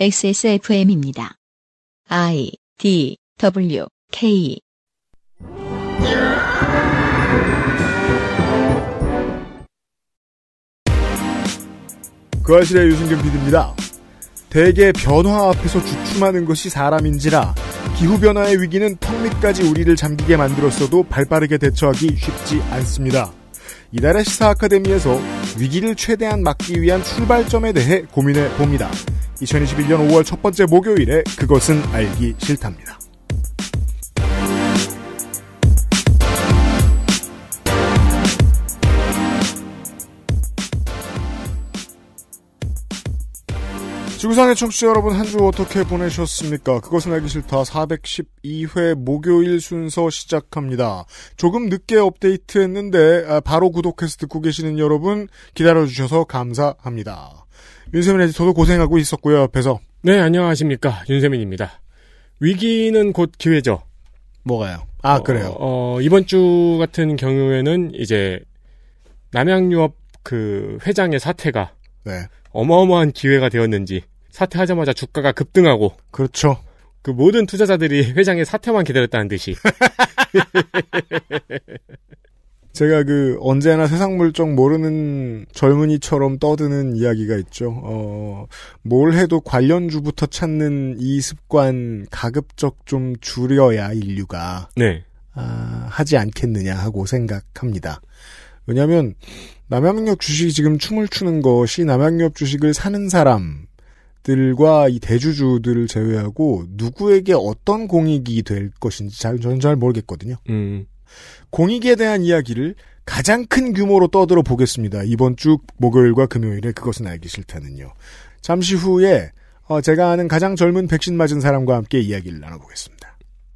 XSFM입니다. I D W K 그아실의 유승균 PD입니다. 대개 변화 앞에서 주춤하는 것이 사람인지라 기후변화의 위기는 턱 밑까지 우리를 잠기게 만들었어도 발빠르게 대처하기 쉽지 않습니다. 이달의 시사 아카데미에서 위기를 최대한 막기 위한 출발점에 대해 고민해 봅니다. 2021년 5월 첫 번째 목요일에 그것은 알기 싫답니다. 지구상의 청취자 여러분 한 주 어떻게 보내셨습니까? 그것은 알기 싫다 412회 목요일 순서 시작합니다. 조금 늦게 업데이트했는데 아, 바로 구독해서 듣고 계시는 여러분 기다려주셔서 감사합니다. 윤세민 에저도 고생하고 있었고요, 옆에서. 네, 안녕하십니까. 윤세민입니다. 위기는 곧 기회죠. 뭐가요? 아, 어, 그래요. 어, 이번 주 같은 경우에는 이제 남양유업 그 회장의 사태가 네. 어마어마한 기회가 되었는지 사퇴하자마자 주가가 급등하고 그렇죠. 그 모든 투자자들이 회장의 사퇴만 기다렸다는 듯이 제가 그 언제나 세상 물정 모르는 젊은이처럼 떠드는 이야기가 있죠. 어, 뭘 해도 관련주부터 찾는 이 습관 가급적 좀 줄여야 인류가 네. 아, 하지 않겠느냐 하고 생각합니다. 왜냐하면 남양유업 주식이 지금 춤을 추는 것이 남양유업 주식을 사는 사람 들과 이 대주주들을 제외하고 누구에게 어떤 공익이 될 것인지 잘, 저는 잘 모르겠거든요. 음. 공익에 대한 이야기를 가장 큰 규모로 떠들어 보겠습니다. 이번 주 목요일과 금요일에 그것은 알기 싫다는요. 잠시 후에 어, 제가 아는 가장 젊은 백신 맞은 사람과 함께 이야기를 나눠보겠습니다.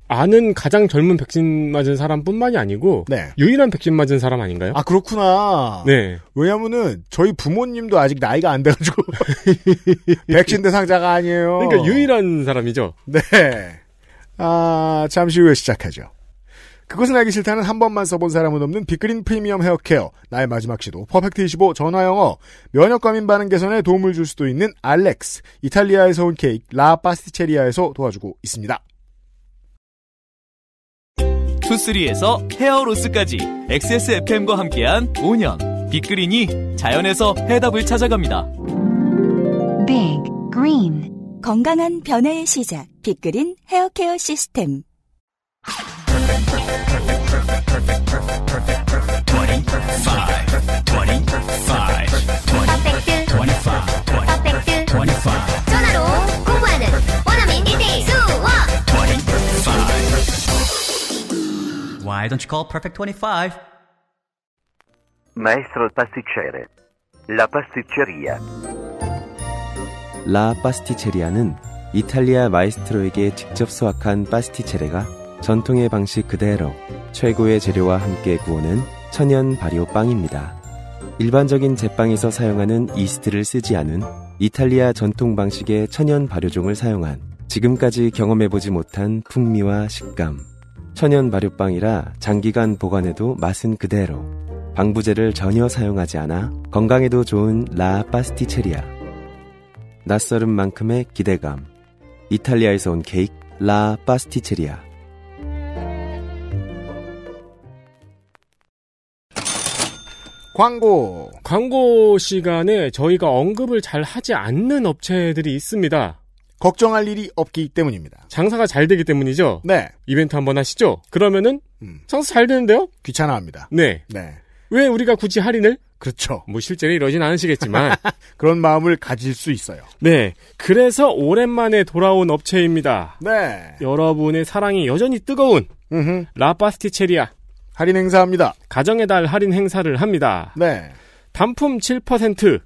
아는 가장 젊은 백신 맞은 사람뿐만이 아니고 네. 유일한 백신 맞은 사람 아닌가요? 아 그렇구나. 네. 왜냐면은 하 저희 부모님도 아직 나이가 안 돼가지고 백신 대상자가 아니에요. 그러니까 유일한 사람이죠. 네. 아 잠시 후에 시작하죠. 그것은 알기 싫다는 한 번만 써본 사람은 없는 빅그린 프리미엄 헤어케어, 나의 마지막 시도, 퍼펙트25 전화영어, 면역과 민반응 개선에 도움을 줄 수도 있는 알렉스, 이탈리아에서 온 케이크, 라 파스티체리아에서 도와주고 있습니다. 투쓰리에서 헤어로스까지 XSFM과 함께한 5년, 빅그린이 자연에서 해답을 찾아갑니다. 빅 그린 건강한 변화의 시작, 빅그린 헤어케어 시스템. Why don't you call perfect 25? Maestro pasticcere. La pasticceria. 라 파스티체리아는 이탈리아 마이스트로에게 직접 수확한 파스티체레가 전통의 방식 그대로 최고의 재료와 함께 구우는 천연 발효 빵입니다. 일반적인 제빵에서 사용하는 이스트를 쓰지 않은 이탈리아 전통 방식의 천연 발효종을 사용한 지금까지 경험해보지 못한 풍미와 식감. 천연 발효빵이라 장기간 보관해도 맛은 그대로. 방부제를 전혀 사용하지 않아 건강에도 좋은 라 파스티체리아. 낯설음 만큼의 기대감. 이탈리아에서 온 케이크 라 파스티체리아. 광고. 광고 시간에 저희가 언급을 잘 하지 않는 업체들이 있습니다. 걱정할 일이 없기 때문입니다. 장사가 잘 되기 때문이죠. 네. 이벤트 한번 하시죠. 그러면은 음. 장사 잘 되는데요? 귀찮아합니다. 네. 네. 왜 우리가 굳이 할인을? 그렇죠. 뭐 실제로 이러진 않으시겠지만 그런 마음을 가질 수 있어요. 네. 그래서 오랜만에 돌아온 업체입니다. 네. 여러분의 사랑이 여전히 뜨거운 음흠. 라파스티체리아 할인 행사합니다. 가정의 달 할인 행사를 합니다. 네. 단품 7%,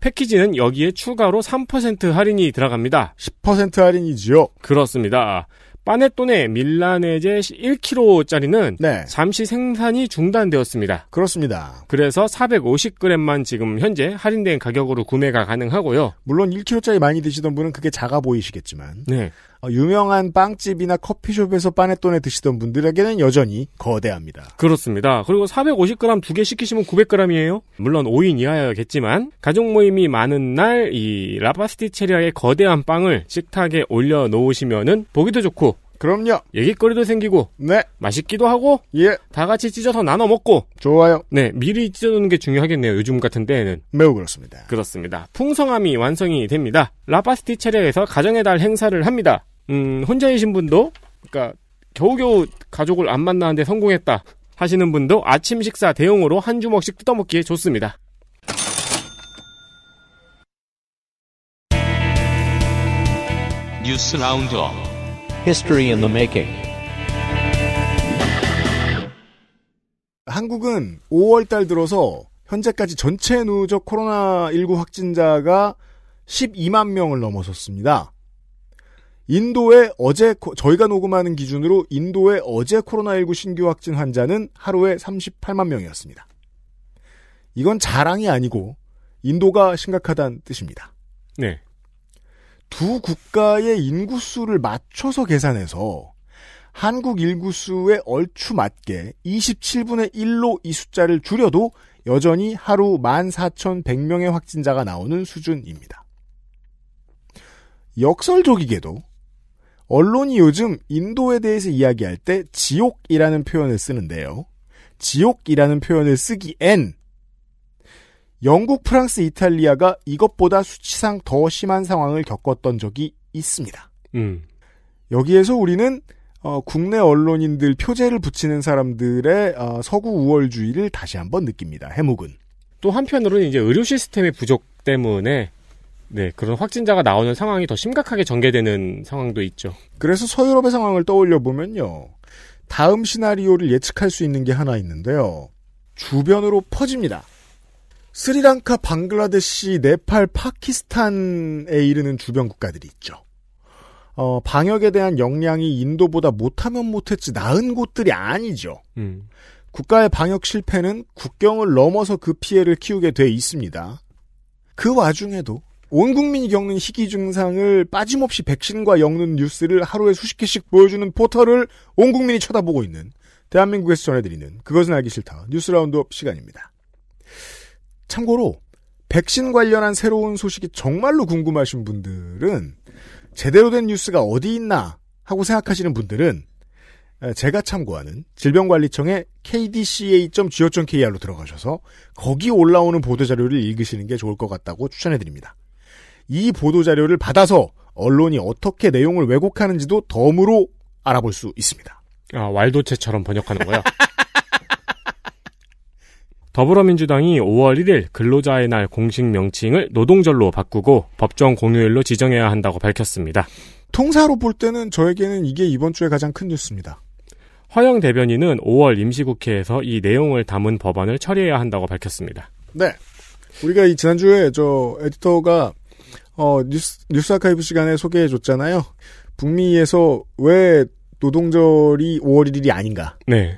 패키지는 여기에 추가로 3% 할인이 들어갑니다. 10% 할인이지요? 그렇습니다. 빠네또네 밀라네제 1kg짜리는 네. 잠시 생산이 중단되었습니다. 그렇습니다. 그래서 450g만 지금 현재 할인된 가격으로 구매가 가능하고요. 물론 1kg짜리 많이 드시던 분은 그게 작아 보이시겠지만 네. 어, 유명한 빵집이나 커피숍에서 빠네또네 드시던 분들에게는 여전히 거대합니다. 그렇습니다. 그리고 450g 두 개 시키시면 900g이에요. 물론 5인 이하였겠지만 가족 모임이 많은 날 이 라파스티체리아의 거대한 빵을 식탁에 올려 놓으시면은 보기도 좋고 그럼요. 얘기거리도 생기고. 네. 맛있기도 하고. 예. 다 같이 찢어서 나눠 먹고. 좋아요. 네. 미리 찢어놓는 게 중요하겠네요. 요즘 같은 때에는. 매우 그렇습니다. 그렇습니다. 풍성함이 완성이 됩니다. 라파스티 체리에서 가정의 달 행사를 합니다. 음, 혼자이신 분도, 그니까, 겨우겨우 가족을 안 만나는데 성공했다 하시는 분도 아침 식사 대용으로 한 주먹씩 뜯어먹기에 좋습니다. 뉴스 라운드 History in the making. 한국은 5월 달 들어서 현재까지 전체 누적 코로나19 확진자가 12만 명을 넘어섰습니다. 인도의 어제 저희가 녹음하는 기준으로 인도의 어제 코로나19 신규 확진 환자는 하루에 38만 명이었습니다. 이건 자랑이 아니고 인도가 심각하다는 뜻입니다. 네. 두 국가의 인구수를 맞춰서 계산해서 한국 인구수에 얼추 맞게 27분의 1로 이 숫자를 줄여도 여전히 하루 14,100명의 확진자가 나오는 수준입니다. 역설적이게도 언론이 요즘 인도에 대해서 이야기할 때 지옥이라는 표현을 쓰는데요. 지옥이라는 표현을 쓰기엔 영국, 프랑스, 이탈리아가 이것보다 수치상 더 심한 상황을 겪었던 적이 있습니다. 음. 여기에서 우리는 어, 국내 언론인들 표제를 붙이는 사람들의 어, 서구 우월주의를 다시 한번 느낍니다. 해묵은. 또 한편으로는 이제 의료 시스템의 부족 때문에 네, 그런 확진자가 나오는 상황이 더 심각하게 전개되는 상황도 있죠. 그래서 서유럽의 상황을 떠올려 보면요. 다음 시나리오를 예측할 수 있는 게 하나 있는데요. 주변으로 퍼집니다. 스리랑카, 방글라데시, 네팔, 파키스탄에 이르는 주변 국가들이 있죠. 어, 방역에 대한 역량이 인도보다 못하면 못했지 나은 곳들이 아니죠. 음. 국가의 방역 실패는 국경을 넘어서 그 피해를 키우게 돼 있습니다. 그 와중에도 온 국민이 겪는 희귀 증상을 빠짐없이 백신과 엮는 뉴스를 하루에 수십 개씩 보여주는 포털을 온 국민이 쳐다보고 있는 대한민국에서 전해드리는 그것은 알기 싫다 뉴스 라운드업 시간입니다. 참고로 백신 관련한 새로운 소식이 정말로 궁금하신 분들은 제대로 된 뉴스가 어디 있나 하고 생각하시는 분들은 제가 참고하는 질병관리청의 kdca.go.kr로 들어가셔서 거기 올라오는 보도 자료를 읽으시는 게 좋을 것 같다고 추천해드립니다. 이 보도 자료를 받아서 언론이 어떻게 내용을 왜곡하는지도 덤으로 알아볼 수 있습니다. 아, 왈도체처럼 번역하는 거야. 더불어민주당이 5월 1일 근로자의 날 공식 명칭을 노동절로 바꾸고 법정 공휴일로 지정해야 한다고 밝혔습니다. 통사로 볼 때는 저에게는 이게 이번 주에 가장 큰 뉴스입니다. 허영 대변인은 5월 임시국회에서 이 내용을 담은 법안을 처리해야 한다고 밝혔습니다. 네. 우리가 이 지난주에 저 에디터가 어, 뉴스, 뉴스 아카이브 시간에 소개해 줬잖아요. 북미에서 왜 노동절이 5월 1일이 아닌가. 네.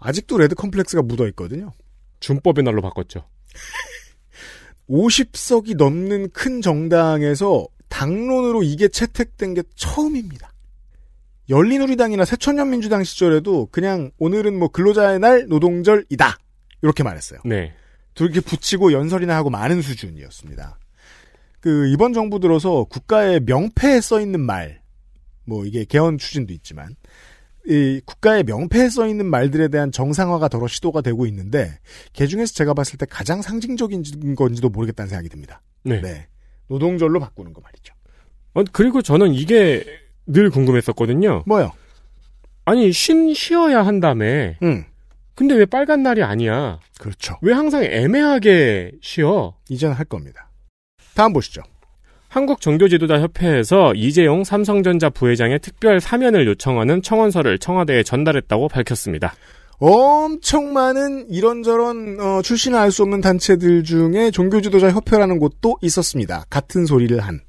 아직도 레드 컴플렉스가 묻어 있거든요. 준법의 날로 바꿨죠. 50석이 넘는 큰 정당에서 당론으로 이게 채택된 게 처음입니다. 열린우리당이나 새천년민주당 시절에도 그냥 오늘은 뭐 근로자의 날 노동절이다 이렇게 말했어요. 네. 이게 붙이고 연설이나 하고 많은 수준이었습니다. 그 이번 정부 들어서 국가의 명패에 써 있는 말, 뭐 이게 개헌 추진도 있지만 이 국가의 명패에 써 있는 말들에 대한 정상화가 더러 시도가 되고 있는데 개 중에서 제가 봤을 때 가장 상징적인 건지도 모르겠다는 생각이 듭니다. 네. 네. 노동절로 바꾸는 거 말이죠. 어, 그리고 저는 이게 늘 궁금했었거든요. 뭐요? 아니 쉰 쉬어야 한다며. 음. 근데 왜 빨간 날이 아니야? 그렇죠. 왜 항상 애매하게 쉬어? 이전 할 겁니다. 다음 보시죠. 한국종교지도자협회에서 이재용 삼성전자 부회장의 특별 사면을 요청하는 청원서를 청와대에 전달했다고 밝혔습니다. 엄청 많은 이런저런 어, 출신을 알 수 없는 단체들 중에 종교지도자협회라는 곳도 있었습니다. 같은 소리를 한.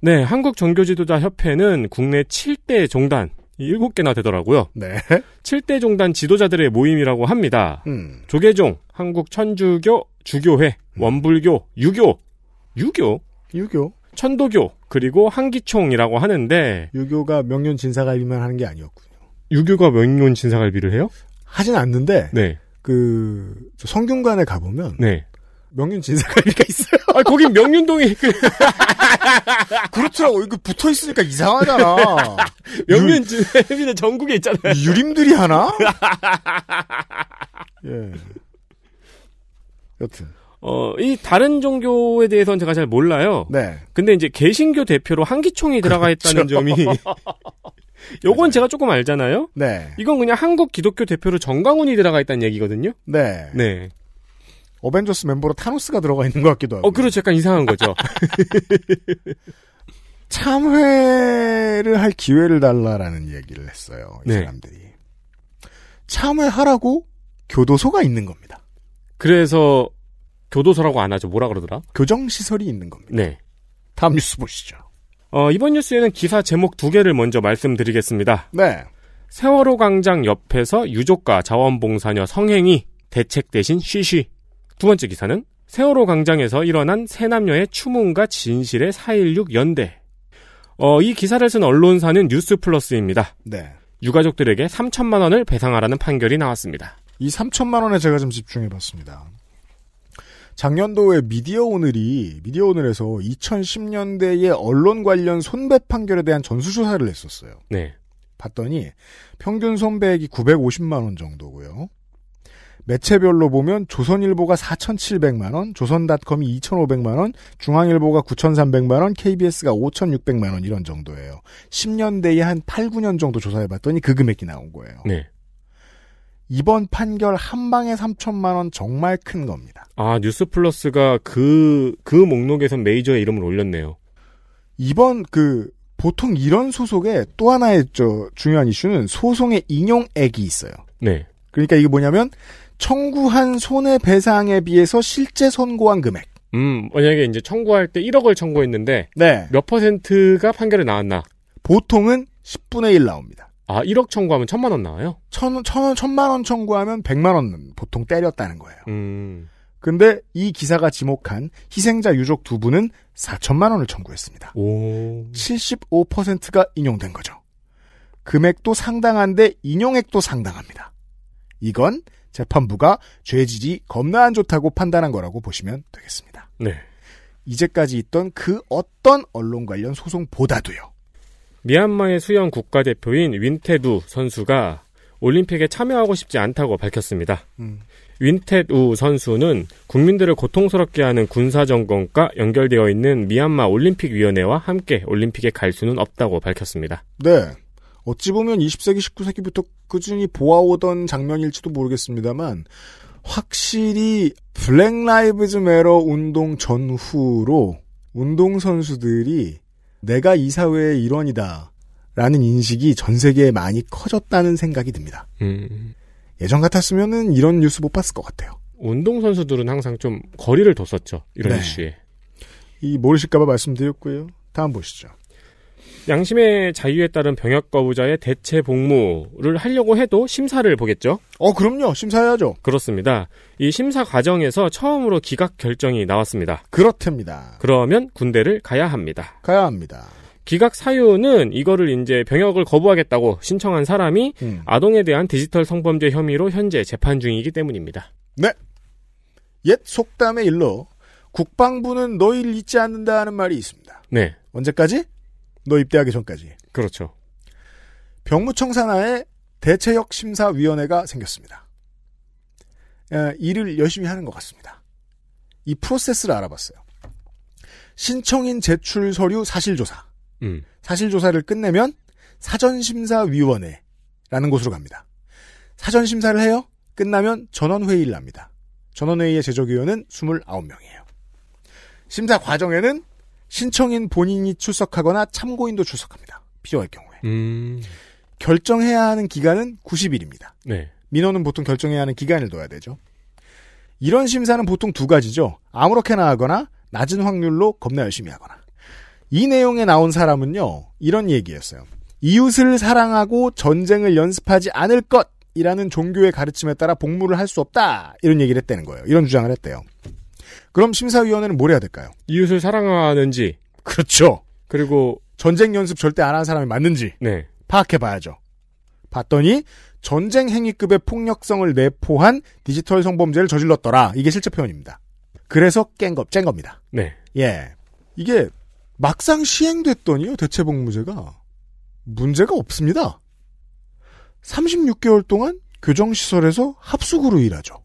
네, 한국종교지도자협회는 국내 7대 종단, 7개나 되더라고요. 네. 7대 종단 지도자들의 모임이라고 합니다. 음. 조계종, 한국천주교, 주교회, 음. 원불교, 유교, 유교, 유교, 천도교 그리고 한기총이라고 하는데 유교가 명륜 진사갈비만 하는 게 아니었군요. 유교가 명륜 진사갈비를 해요? 하진 않는데 네. 그 성균관에 가보면 네. 명륜 진사갈비가 있어요. 아, 거긴 명륜동이 그 그렇더라고. 이거 붙어 있으니까 이상하잖아. 명륜 진사갈비는 전국에 있잖아요. 유림들이 하나? 예. 여튼 어, 이 다른 종교에 대해서는 제가 잘 몰라요. 네. 근데 이제 개신교 대표로 한기총이 들어가 있다는 그렇죠. 점이 요건 네. 제가 조금 알잖아요. 네. 이건 그냥 한국 기독교 대표로 정광훈이 들어가 있다는 얘기거든요. 네. 네. 어벤져스 멤버로 타노스가 들어가 있는 것 같기도 하고. 어, 그렇죠. 약간 이상한 거죠. 참회를 할 기회를 달라라는 얘기를 했어요. 이 네. 사람들이. 참회하라고 교도소가 있는 겁니다. 그래서 교도소라고 안 하죠. 뭐라 그러더라? 교정시설이 있는 겁니다. 네. 다음 뉴스 보시죠. 어, 이번 뉴스에는 기사 제목 두 개를 먼저 말씀드리겠습니다. 네. 세월호 광장 옆에서 유족과 자원봉사녀 성행이 대책 대신 쉬쉬. 두 번째 기사는 세월호 광장에서 일어난 세 남녀의 추문과 진실의 4.16 연대. 어, 이 기사를 쓴 언론사는 뉴스플러스입니다. 네. 유가족들에게 3천만 원을 배상하라는 판결이 나왔습니다. 이 3천만 원에 제가 좀 집중해봤습니다. 작년도에 미디어 오늘이 미디어 오늘에서 2010년대의 언론 관련 손배 판결에 대한 전수조사를 했었어요. 네. 봤더니 평균 손배액이 950만 원 정도고요. 매체별로 보면 조선일보가 4,700만 원, 조선닷컴이 2,500만 원, 중앙일보가 9,300만 원, KBS가 5,600만 원 이런 정도예요. 10년대에 한 8, 9년 정도 조사해 봤더니 그 금액이 나온 거예요. 네. 이번 판결 한 방에 3천만 원 정말 큰 겁니다. 아 뉴스플러스가 그 그 목록에선 메이저의 이름을 올렸네요. 이번 그 보통 이런 소송에 또 하나의 저 중요한 이슈는 소송의 인용액이 있어요. 네. 그러니까 이게 뭐냐면 청구한 손해배상에 비해서 실제 선고한 금액. 음, 만약에 이제 청구할 때 1억을 청구했는데 네. 몇 퍼센트가 판결에 나왔나? 보통은 10분의 1 나옵니다. 아, 1억 청구하면 천만 원 나와요? 천, 천, 천만 원 청구하면 백만 원 보통 때렸다는 거예요. 음. 근데 이 기사가 지목한 희생자 유족 두 분은 4천만 원을 청구했습니다. 오. 75%가 인용된 거죠. 금액도 상당한데 인용액도 상당합니다. 이건 재판부가 죄질이 겁나 안 좋다고 판단한 거라고 보시면 되겠습니다. 네. 이제까지 있던 그 어떤 언론 관련 소송보다도요. 미얀마의 수영 국가대표인 윈테두 선수가 올림픽에 참여하고 싶지 않다고 밝혔습니다. 음. 윈테두 선수는 국민들을 고통스럽게 하는 군사정권과 연결되어 있는 미얀마 올림픽위원회와 함께 올림픽에 갈 수는 없다고 밝혔습니다. 네. 어찌 보면 20세기, 19세기부터 꾸준히 보아오던 장면일지도 모르겠습니다만, 확실히 블랙 라이브즈 메러 운동 전후로 운동선수들이 내가 이 사회의 일원이다. 라는 인식이 전 세계에 많이 커졌다는 생각이 듭니다. 음. 예전 같았으면은 이런 뉴스 못 봤을 것 같아요. 운동선수들은 항상 좀 거리를 뒀었죠. 이런 네. 이슈에. 이 모르실까봐 말씀드렸고요. 다음 보시죠. 양심의 자유에 따른 병역 거부자의 대체 복무를 하려고 해도 심사를 보겠죠? 어, 그럼요. 심사해야죠. 그렇습니다. 이 심사 과정에서 처음으로 기각 결정이 나왔습니다. 그렇답니다. 그러면 군대를 가야 합니다. 가야 합니다. 기각 사유는 이거를 이제 병역을 거부하겠다고 신청한 사람이 음. 아동에 대한 디지털 성범죄 혐의로 현재 재판 중이기 때문입니다. 네. 옛 속담의 일로 국방부는 너희를 잊지 않는다는 하 말이 있습니다. 네. 언제까지? 너 입대하기 전까지. 그렇죠. 병무청 산하에 대체역 심사위원회가 생겼습니다. 일을 열심히 하는 것 같습니다. 이 프로세스를 알아봤어요. 신청인 제출 서류 사실조사. 음. 사실조사를 끝내면 사전심사위원회라는 곳으로 갑니다. 사전심사를 해요. 끝나면 전원회의를 합니다. 전원회의의 제적위원은 29명이에요. 심사 과정에는 신청인 본인이 출석하거나 참고인도 출석합니다. 필요할 경우에. 음... 결정해야 하는 기간은 90일입니다. 네. 민원은 보통 결정해야 하는 기간을 둬야 되죠. 이런 심사는 보통 두 가지죠. 아무렇게나 하거나 낮은 확률로 겁나 열심히 하거나. 이 내용에 나온 사람은요. 이런 얘기였어요. 이웃을 사랑하고 전쟁을 연습하지 않을 것이라는 종교의 가르침에 따라 복무를 할 수 없다. 이런 얘기를 했다는 거예요. 이런 주장을 했대요. 그럼 심사위원회는 뭘 해야 될까요? 이웃을 사랑하는지. 그렇죠. 그리고 전쟁 연습 절대 안한 사람이 맞는지. 네. 파악해봐야죠. 봤더니 전쟁 행위급의 폭력성을 내포한 디지털 성범죄를 저질렀더라. 이게 실제 표현입니다. 그래서 깬겁 짠 겁니다. 네. 예. 이게 막상 시행됐더니요 대체복무제가 문제가 없습니다. 36개월 동안 교정시설에서 합숙으로 일하죠.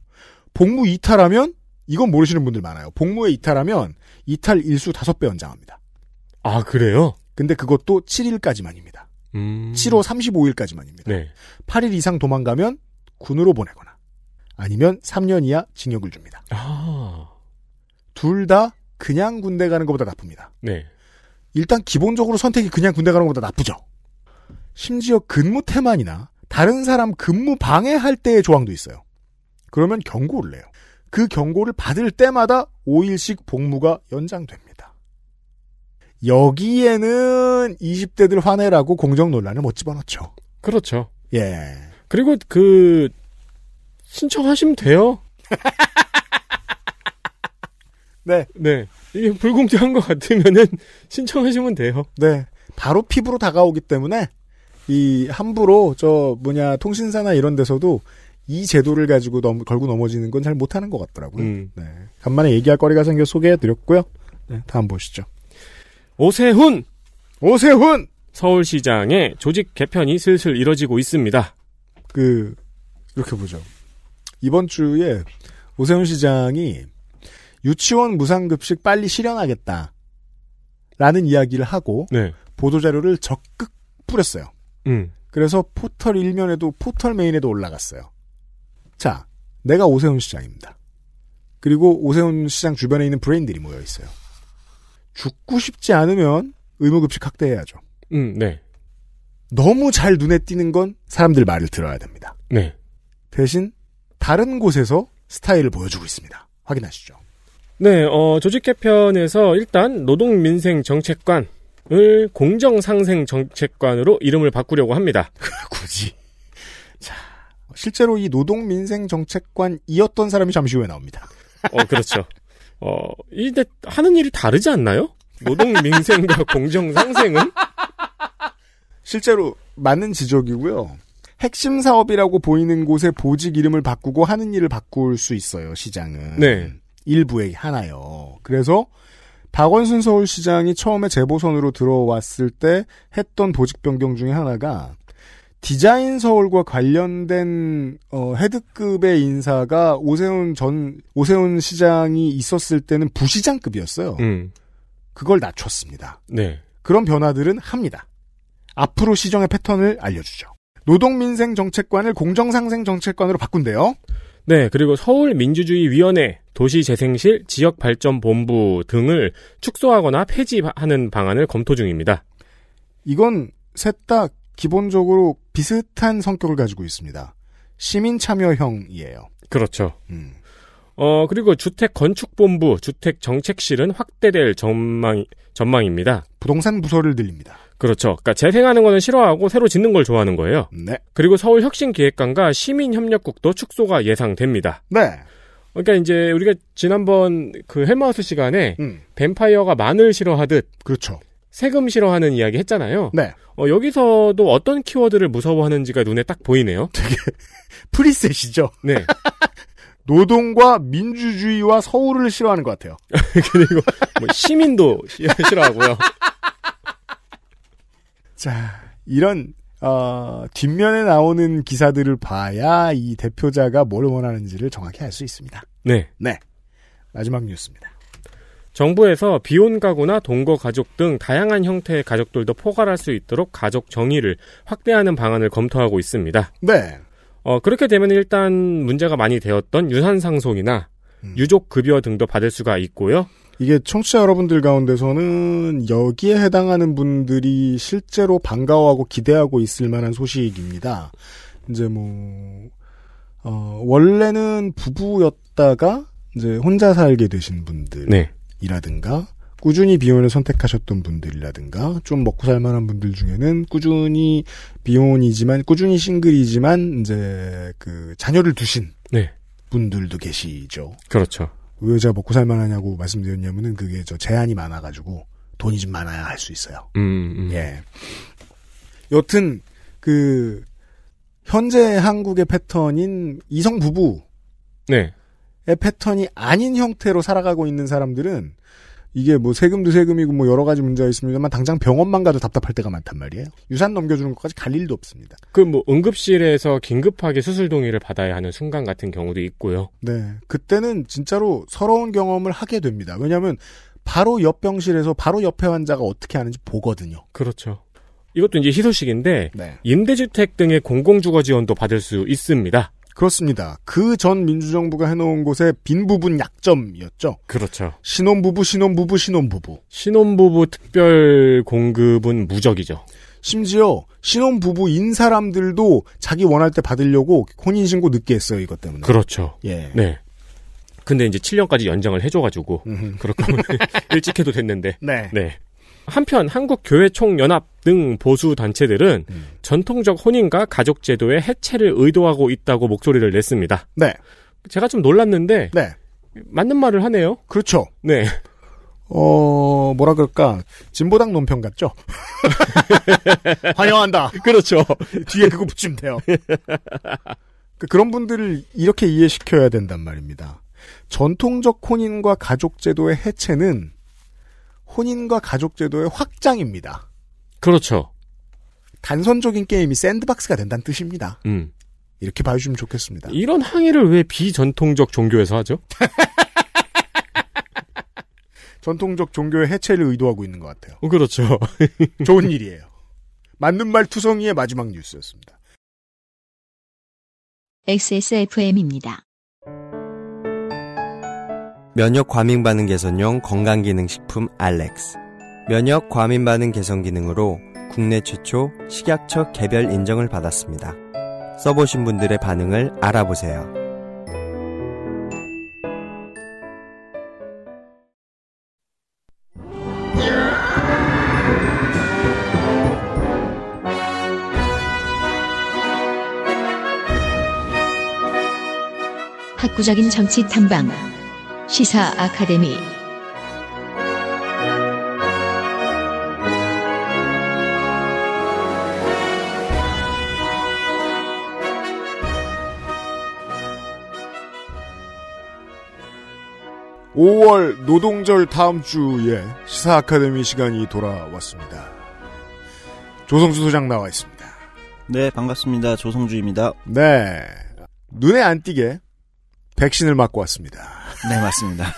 복무 이탈하면 이건 모르시는 분들 많아요. 복무에 이탈하면 이탈 일수 5배 연장합니다. 아, 그래요? 근데 그것도 7일까지만입니다. 음... 7호 35일까지만입니다. 네. 8일 이상 도망가면 군으로 보내거나 아니면 3년 이하 징역을 줍니다. 아... 둘 다 그냥 군대 가는 것보다 나쁩니다. 네. 일단 기본적으로 선택이 그냥 군대 가는 것보다 나쁘죠. 심지어 근무 태만이나 다른 사람 근무 방해할 때의 조항도 있어요. 그러면 경고를 내요. 그 경고를 받을 때마다 5일씩 복무가 연장됩니다. 여기에는 20대들 화내라고 공정 논란을 못 집어넣죠. 그렇죠. 예. 그리고 그 신청하시면 돼요. 네. 네. 이게 불공정한 것 같으면은 신청하시면 돼요. 네. 바로 피부로 다가오기 때문에 이 함부로 저 뭐냐 통신사나 이런 데서도 이 제도를 가지고 넘, 걸고 넘어지는 건 잘 못하는 것 같더라고요. 음. 네. 간만에 얘기할 거리가 생겨 소개해드렸고요. 네, 다음 보시죠. 오세훈! 오세훈! 서울시장의 조직 개편이 슬슬 이뤄지고 있습니다. 그, 이렇게 보죠. 이번 주에 오세훈 시장이 유치원 무상급식 빨리 실현하겠다. 라는 이야기를 하고, 네. 보도자료를 적극 뿌렸어요. 음. 그래서 포털 일면에도 포털 메인에도 올라갔어요. 자, 내가 오세훈 시장입니다. 그리고 오세훈 시장 주변에 있는 브레인들이 모여 있어요. 죽고 싶지 않으면 의무급식 확대해야죠. 음, 네. 너무 잘 눈에 띄는 건 사람들 말을 들어야 됩니다. 네. 대신 다른 곳에서 스타일을 보여주고 있습니다. 확인하시죠. 네, 어, 조직 개편에서 일단 노동 민생 정책관을 공정 상생 정책관으로 이름을 바꾸려고 합니다. 굳이. 실제로 이 노동 민생 정책관이었던 사람이 잠시 후에 나옵니다. 어, 그렇죠. 어, 이데 하는 일이 다르지 않나요? 노동 민생과 공정 상생은 실제로 맞는 지적이고요. 핵심 사업이라고 보이는 곳에 보직 이름을 바꾸고 하는 일을 바꿀 수 있어요, 시장은. 네. 일부의 하나요. 그래서 박원순 서울시장이 처음에 재보선으로 들어왔을 때 했던 보직 변경 중에 하나가 디자인 서울과 관련된 어, 헤드급의 인사가 오세훈 전 오세훈 시장이 있었을 때는 부시장급이었어요. 음. 그걸 낮췄습니다. 네. 그런 변화들은 합니다. 앞으로 시정의 패턴을 알려주죠. 노동민생 정책관을 공정상생 정책관으로 바꾼대요. 네, 그리고 서울민주주의위원회, 도시재생실, 지역발전본부 등을 축소하거나 폐지하는 방안을 검토 중입니다. 이건 셋 다 기본적으로 비슷한 성격을 가지고 있습니다. 시민 참여형이에요. 그렇죠. 음. 어, 그리고 주택 건축본부, 주택 정책실은 확대될 전망, 전망입니다. 부동산 부서를 늘립니다 그렇죠. 그러니까 재생하는 거는 싫어하고 새로 짓는 걸 좋아하는 거예요. 네. 그리고 서울혁신기획관과 시민협력국도 축소가 예상됩니다. 네. 그러니까 이제 우리가 지난번 그 헬마우스 시간에 음. 뱀파이어가 마늘 싫어하듯 그렇죠. 세금 싫어하는 이야기 했잖아요. 네. 어, 여기서도 어떤 키워드를 무서워하는지가 눈에 딱 보이네요. 되게 프리셋이죠. 네. 노동과 민주주의와 서울을 싫어하는 것 같아요. 그리고 뭐 시민도 싫어하고요. 자, 이런 어, 뒷면에 나오는 기사들을 봐야 이 대표자가 뭘 원하는지를 정확히 알 수 있습니다. 네. 네. 마지막 뉴스입니다. 정부에서 비혼 가구나 동거 가족 등 다양한 형태의 가족들도 포괄할 수 있도록 가족 정의를 확대하는 방안을 검토하고 있습니다. 네. 어, 그렇게 되면 일단 문제가 많이 되었던 유산 상속이나 음. 유족 급여 등도 받을 수가 있고요. 이게 청취자 여러분들 가운데서는 여기에 해당하는 분들이 실제로 반가워하고 기대하고 있을 만한 소식입니다. 이제 뭐, 어, 원래는 부부였다가 이제 혼자 살게 되신 분들. 네. 이라든가 꾸준히 비혼을 선택하셨던 분들이라든가 좀 먹고 살만한 분들 중에는 꾸준히 비혼이지만 꾸준히 싱글이지만 이제 그 자녀를 두신 네. 분들도 계시죠. 그렇죠. 왜 제가 먹고 살만하냐고 말씀드렸냐면은 그게 저 제한이 많아가지고 돈이 좀 많아야 할 수 있어요. 음, 음. 예. 여튼 그 현재 한국의 패턴인 이성 부부. 네. 패턴이 아닌 형태로 살아가고 있는 사람들은 이게 뭐 세금도 세금이고 뭐 여러 가지 문제가 있습니다만 당장 병원만 가도 답답할 때가 많단 말이에요. 유산 넘겨주는 것까지 갈 일도 없습니다. 그 뭐 응급실에서 긴급하게 수술 동의를 받아야 하는 순간 같은 경우도 있고요. 네. 그때는 진짜로 서러운 경험을 하게 됩니다. 왜냐하면 바로 옆 병실에서 바로 옆에 환자가 어떻게 하는지 보거든요. 그렇죠. 이것도 이제 희소식인데 네. 임대주택 등의 공공주거 지원도 받을 수 있습니다. 그렇습니다. 그 전 민주정부가 해놓은 곳의 빈 부분 약점이었죠. 그렇죠. 신혼부부, 신혼부부, 신혼부부. 신혼부부 특별 공급은 무적이죠. 심지어 신혼부부인 사람들도 자기 원할 때 받으려고 혼인신고 늦게 했어요, 이것 때문에. 그렇죠. 예. 네. 근데 이제 7년까지 연장을 해줘가지고, 그렇게 일찍 해도 됐는데. 네. 네. 한편 한국교회총연합 등 보수 단체들은 음. 전통적 혼인과 가족 제도의 해체를 의도하고 있다고 목소리를 냈습니다. 네. 제가 좀 놀랐는데 네. 맞는 말을 하네요. 그렇죠. 네. 어, 뭐라 그럴까. 진보당 논평 같죠? 환영한다. 그렇죠. 뒤에 그거 붙이면 돼요. 그러니까 그런 분들을 이렇게 이해시켜야 된단 말입니다. 전통적 혼인과 가족제도의 해체는 혼인과 가족제도의 확장입니다. 그렇죠. 단선적인 게임이 샌드박스가 된다는 뜻입니다. 음. 이렇게 봐주시면 좋겠습니다. 이런 항의를 왜 비전통적 종교에서 하죠? 전통적 종교의 해체를 의도하고 있는 것 같아요. 어, 그렇죠. 좋은 일이에요. 맞는 말 투성이의 마지막 뉴스였습니다. XSFM입니다. 면역 과민 반응 개선용 건강기능식품 알렉스. 면역 과민 반응 개선 기능으로 국내 최초 식약처 개별 인정을 받았습니다. 써보신 분들의 반응을 알아보세요. 학구적인 정치 탐방 시사 아카데미 (5월) 노동절 다음 주에 시사 아카데미 시간이 돌아왔습니다 조성주 소장 나와 있습니다 네 반갑습니다 조성주입니다 네 눈에 안 띄게 백신을 맞고 왔습니다. 네, 맞습니다.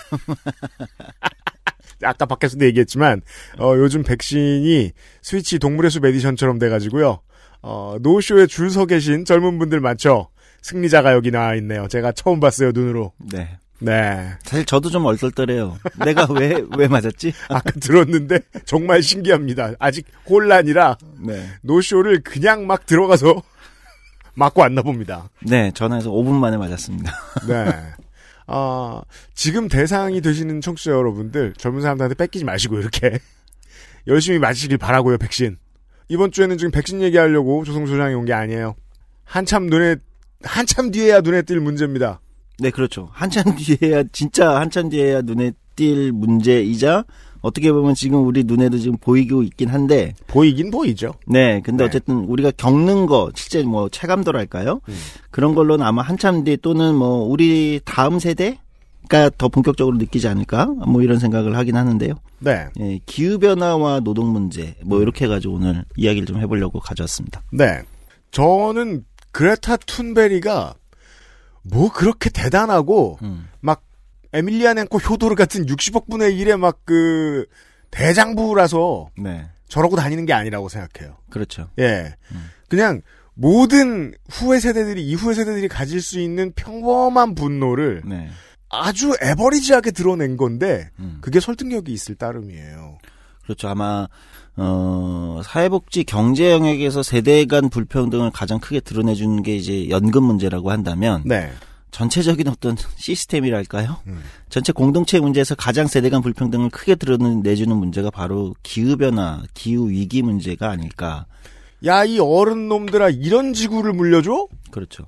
아까 밖에서도 얘기했지만 어, 요즘 백신이 스위치 동물의 숲 에디션처럼 돼가지고요. 어, 노쇼에 줄 서 계신 젊은 분들 많죠. 승리자가 여기 나와 있네요. 제가 처음 봤어요 눈으로. 네. 네. 사실 저도 좀 얼떨떨해요. 내가 왜, 왜 맞았지? 아까 들었는데 정말 신기합니다. 아직 혼란이라 네. 노쇼를 그냥 막 들어가서 맞고 왔나 봅니다. 네, 전화해서 5분 만에 맞았습니다. 네. 어, 지금 대상이 되시는 청취자 여러분들, 젊은 사람들한테 뺏기지 마시고, 이렇게. 열심히 맞으시길 바라고요, 백신. 이번 주에는 지금 백신 얘기하려고 조성 소장이 온 게 아니에요. 한참 눈에, 한참 뒤에야 눈에 띌 문제입니다. 네, 그렇죠. 한참 뒤에야, 진짜 한참 뒤에야 눈에 띌 문제이자, 어떻게 보면 지금 우리 눈에도 지금 보이고 있긴 한데 보이긴 보이죠. 네, 근데 네. 어쨌든 우리가 겪는 거 실제 뭐 체감도랄까요? 음. 그런 걸로는 아마 한참 뒤 또는 뭐 우리 다음 세대 가더 본격적으로 느끼지 않을까? 뭐 이런 생각을 하긴 하는데요. 네. 예, 기후 변화와 노동 문제 뭐 음. 이렇게 해 가지고 오늘 이야기를 좀 해보려고 가져왔습니다. 네. 저는 그레타 툰베리가 뭐 그렇게 대단하고 음. 막 에밀리아넨코 효도르 같은 60억 분의 1의 막그 대장부라서 네. 저러고 다니는 게 아니라고 생각해요. 그렇죠. 예, 음. 그냥 모든 후회 세대들이 이후의 세대들이 가질 수 있는 평범한 분노를 네. 아주 에버리지하게 드러낸 건데 음. 그게 설득력이 있을 따름이에요. 그렇죠. 아마 어 사회복지 경제 영역에서 세대 간 불평등을 가장 크게 드러내 주는 게 이제 연금 문제라고 한다면 네. 전체적인 어떤 시스템이랄까요? 음. 전체 공동체 문제에서 가장 세대 간 불평등을 크게 드러내주는 문제가 바로 기후변화, 기후위기 문제가 아닐까. 야, 이 어른 놈들아, 이런 지구를 물려줘? 그렇죠.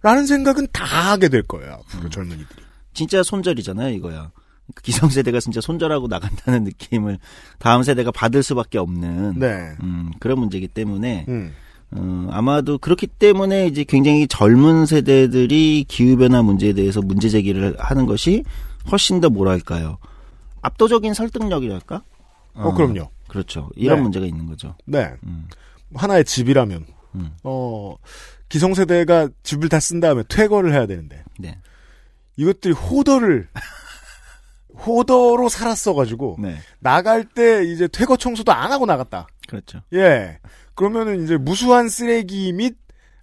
라는 생각은 다 하게 될 거야, 앞으로 그 음. 젊은이들이. 진짜 손절이잖아요, 이거야. 그 기성세대가 진짜 손절하고 나간다는 느낌을 다음 세대가 받을 수밖에 없는 네. 음, 그런 문제이기 때문에 음. 어, 아마도 그렇기 때문에 이제 굉장히 젊은 세대들이 기후변화 문제에 대해서 문제 제기를 하는 것이 훨씬 더 뭐랄까요. 압도적인 설득력이랄까? 어, 어 그럼요. 그렇죠. 이런 네. 문제가 있는 거죠. 네. 음. 하나의 집이라면, 음. 어, 기성세대가 집을 다 쓴 다음에 퇴거를 해야 되는데, 네. 이것들이 호더를, 호더로 살았어가지고, 네. 나갈 때 이제 퇴거 청소도 안 하고 나갔다. 그렇죠. 예. 그러면은 이제 무수한 쓰레기 및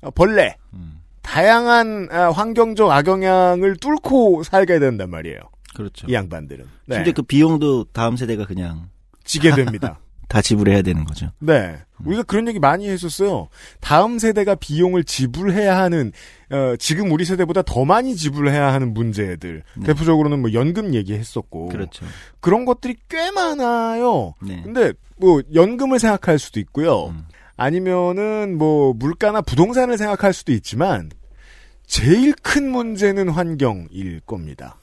어, 벌레, 음. 다양한 아, 환경적 악영향을 뚫고 살게 된단 말이에요. 그렇죠. 이 양반들은. 네. 심지어 그 비용도 다음 세대가 그냥 지게 됩니다. 다 지불해야 되는 거죠. 네. 우리가 그런 얘기 많이 했었어요. 다음 세대가 비용을 지불해야 하는, 어, 지금 우리 세대보다 더 많이 지불해야 하는 문제들. 네. 대표적으로는 뭐 연금 얘기했었고. 그렇죠. 그런 것들이 꽤 많아요. 네. 근데 뭐 연금을 생각할 수도 있고요. 음. 아니면은 뭐 물가나 부동산을 생각할 수도 있지만 제일 큰 문제는 환경일 겁니다.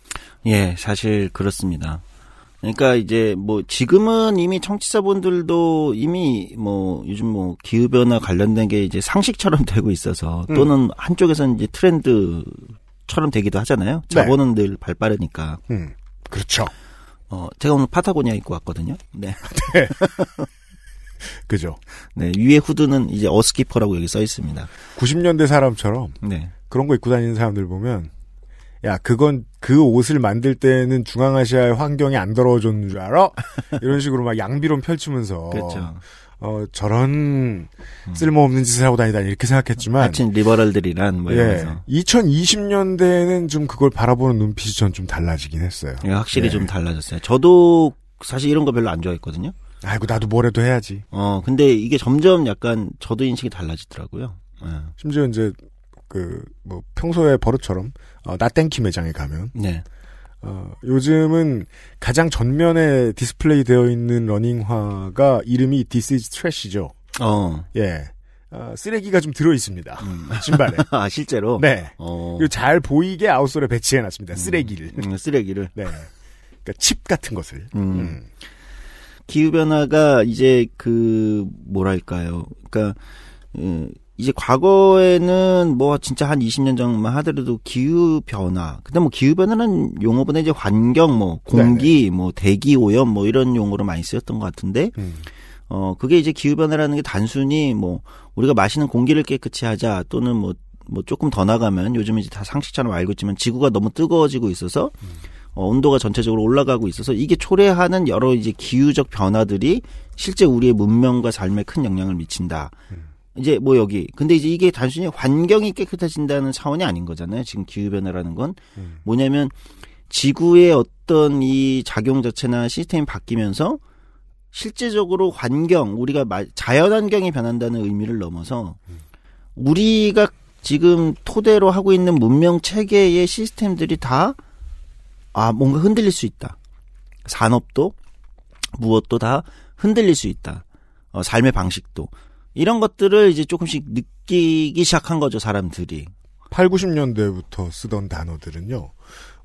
예, 사실 그렇습니다. 그러니까 이제 뭐 지금은 이미 청취자분들도 이미 뭐 요즘 뭐 기후 변화 관련된 게 이제 상식처럼 되고 있어서 음. 또는 음. 한쪽에서는 이제 트렌드처럼 되기도 하잖아요. 자본은 네. 늘 발빠르니까. 음. 그렇죠. 어, 제가 오늘 파타고니아 입고 왔거든요. 네. 네. 그죠. 네, 위에 후드는 이제 어스키퍼라고 여기 써 있습니다. 90년대 사람처럼 네. 그런 거 입고 다니는 사람들 보면 야, 그건 그 옷을 만들 때는 중앙아시아의 환경이 안 더러워졌는 줄 알아? 이런 식으로 막 양비론 펼치면서 그렇죠. 어, 저런 쓸모없는 짓을 하고 다니다 이렇게 생각했지만 하친 리버럴들이란 뭐 이러면서 예, 2020년대에는 좀 그걸 바라보는 눈빛이 전 좀 달라지긴 했어요. 예, 확실히 예. 좀 달라졌어요. 저도 사실 이런 거 별로 안 좋아했거든요. 아이고 나도 뭐라도 해야지. 어 근데 이게 점점 약간 저도 인식이 달라지더라고요. 네. 심지어 이제 그 뭐 평소에 버릇처럼 어, 나땡키 매장에 가면 네. 어, 요즘은 가장 전면에 디스플레이 되어 있는 러닝화가 이름이 This is t r a s h 죠 어. 예. 어, 쓰레기가 좀 들어 있습니다. 음. 신발에. 아, 실제로? 네. 어. 그리고 잘 보이게 아웃솔에 배치해 놨습니다. 음. 쓰레기를. 음, 쓰레기를. 네. 그니까칩 같은 것을. 음. 음. 기후 변화가 이제 그 뭐랄까요? 그러니까 음, 이제 과거에는 뭐 진짜 한 20년 전만 하더라도 기후 변화. 근데 뭐 기후 변화는 용어보다 이제 환경 뭐 공기 네네. 네. 뭐 대기 오염 뭐 이런 용어로 많이 쓰였던 것 같은데 음. 어 그게 이제 기후 변화라는 게 단순히 뭐 우리가 마시는 공기를 깨끗이 하자 또는 뭐뭐 뭐 조금 더 나가면 요즘 이제 다 상식처럼 알고 있지만 지구가 너무 뜨거워지고 있어서 음. 어, 온도가 전체적으로 올라가고 있어서 이게 초래하는 여러 이제 기후적 변화들이 실제 우리의 문명과 삶에 큰 영향을 미친다. 음. 이제 뭐 여기 근데 이제 이게 단순히 환경이 깨끗해진다는 차원이 아닌 거잖아요. 지금 기후 변화라는 건 음. 뭐냐면 지구의 어떤 이 작용 자체나 시스템이 바뀌면서 실제적으로 환경 우리가 자연 환경이 변한다는 의미를 넘어서 음. 우리가 지금 토대로 하고 있는 문명 체계의 시스템들이 다 아, 뭔가 흔들릴 수 있다. 산업도, 무엇도 다 흔들릴 수 있다. 어, 삶의 방식도. 이런 것들을 이제 조금씩 느끼기 시작한 거죠, 사람들이. 8, 90년대부터 쓰던 단어들은요,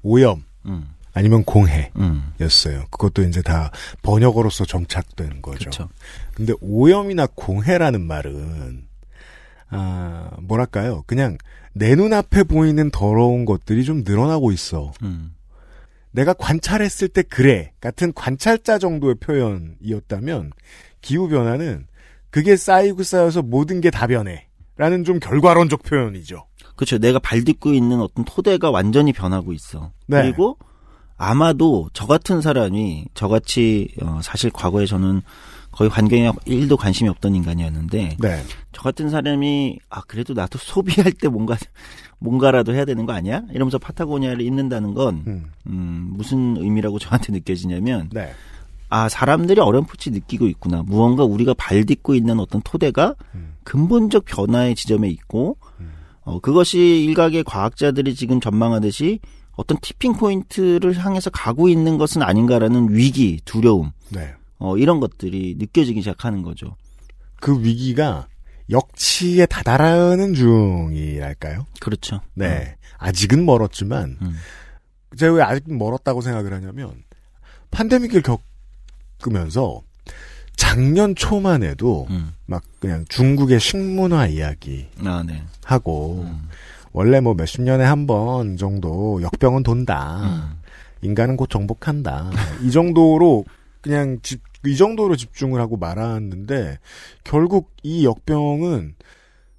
오염, 음. 아니면 공해였어요. 음. 그것도 이제 다번역으로서 정착된 거죠. 그쵸. 근데 오염이나 공해라는 말은 아 뭐랄까요? 그냥 내 눈앞에 보이는 더러운 것들이 좀 늘어나고 있어. 음. 내가 관찰했을 때 그래 같은 관찰자 정도의 표현이었다면 기후 변화는 그게 쌓이고 쌓여서 모든 게 다 변해라는 좀 결과론적 표현이죠. 그렇죠. 내가 발딛고 있는 어떤 토대가 완전히 변하고 있어. 네. 그리고 아마도 저 같은 사람이 저같이 어, 사실 과거에 저는 거의 환경에 1도 관심이 없던 인간이었는데 네. 저 같은 사람이 아 그래도 나도 소비할 때 뭔가 뭔가라도 해야 되는 거 아니야? 이러면서 파타고니아를 입는다는 건 음. 음 무슨 의미라고 저한테 느껴지냐면 네. 아 사람들이 어렴풋이 느끼고 있구나 무언가 우리가 발딛고 있는 어떤 토대가 음. 근본적 변화의 지점에 있고 음. 어, 그것이 일각의 과학자들이 지금 전망하듯이 어떤 티핑 포인트를 향해서 가고 있는 것은 아닌가라는 위기, 두려움. 네. 어, 이런 것들이 느껴지기 시작하는 거죠. 그 위기가 역치에 다다라는 중이랄까요? 그렇죠. 네. 음. 아직은 멀었지만, 음. 제가 왜 아직 멀었다고 생각을 하냐면, 판데믹을 겪으면서, 작년 초만 해도, 음. 막 그냥 중국의 식문화 이야기 아, 네. 하고, 음. 원래 뭐 몇십 년에 한 번 정도 역병은 돈다. 음. 인간은 곧 정복한다. 이 정도로 그냥 집이 정도로 집중을 하고 말았는데 결국 이 역병은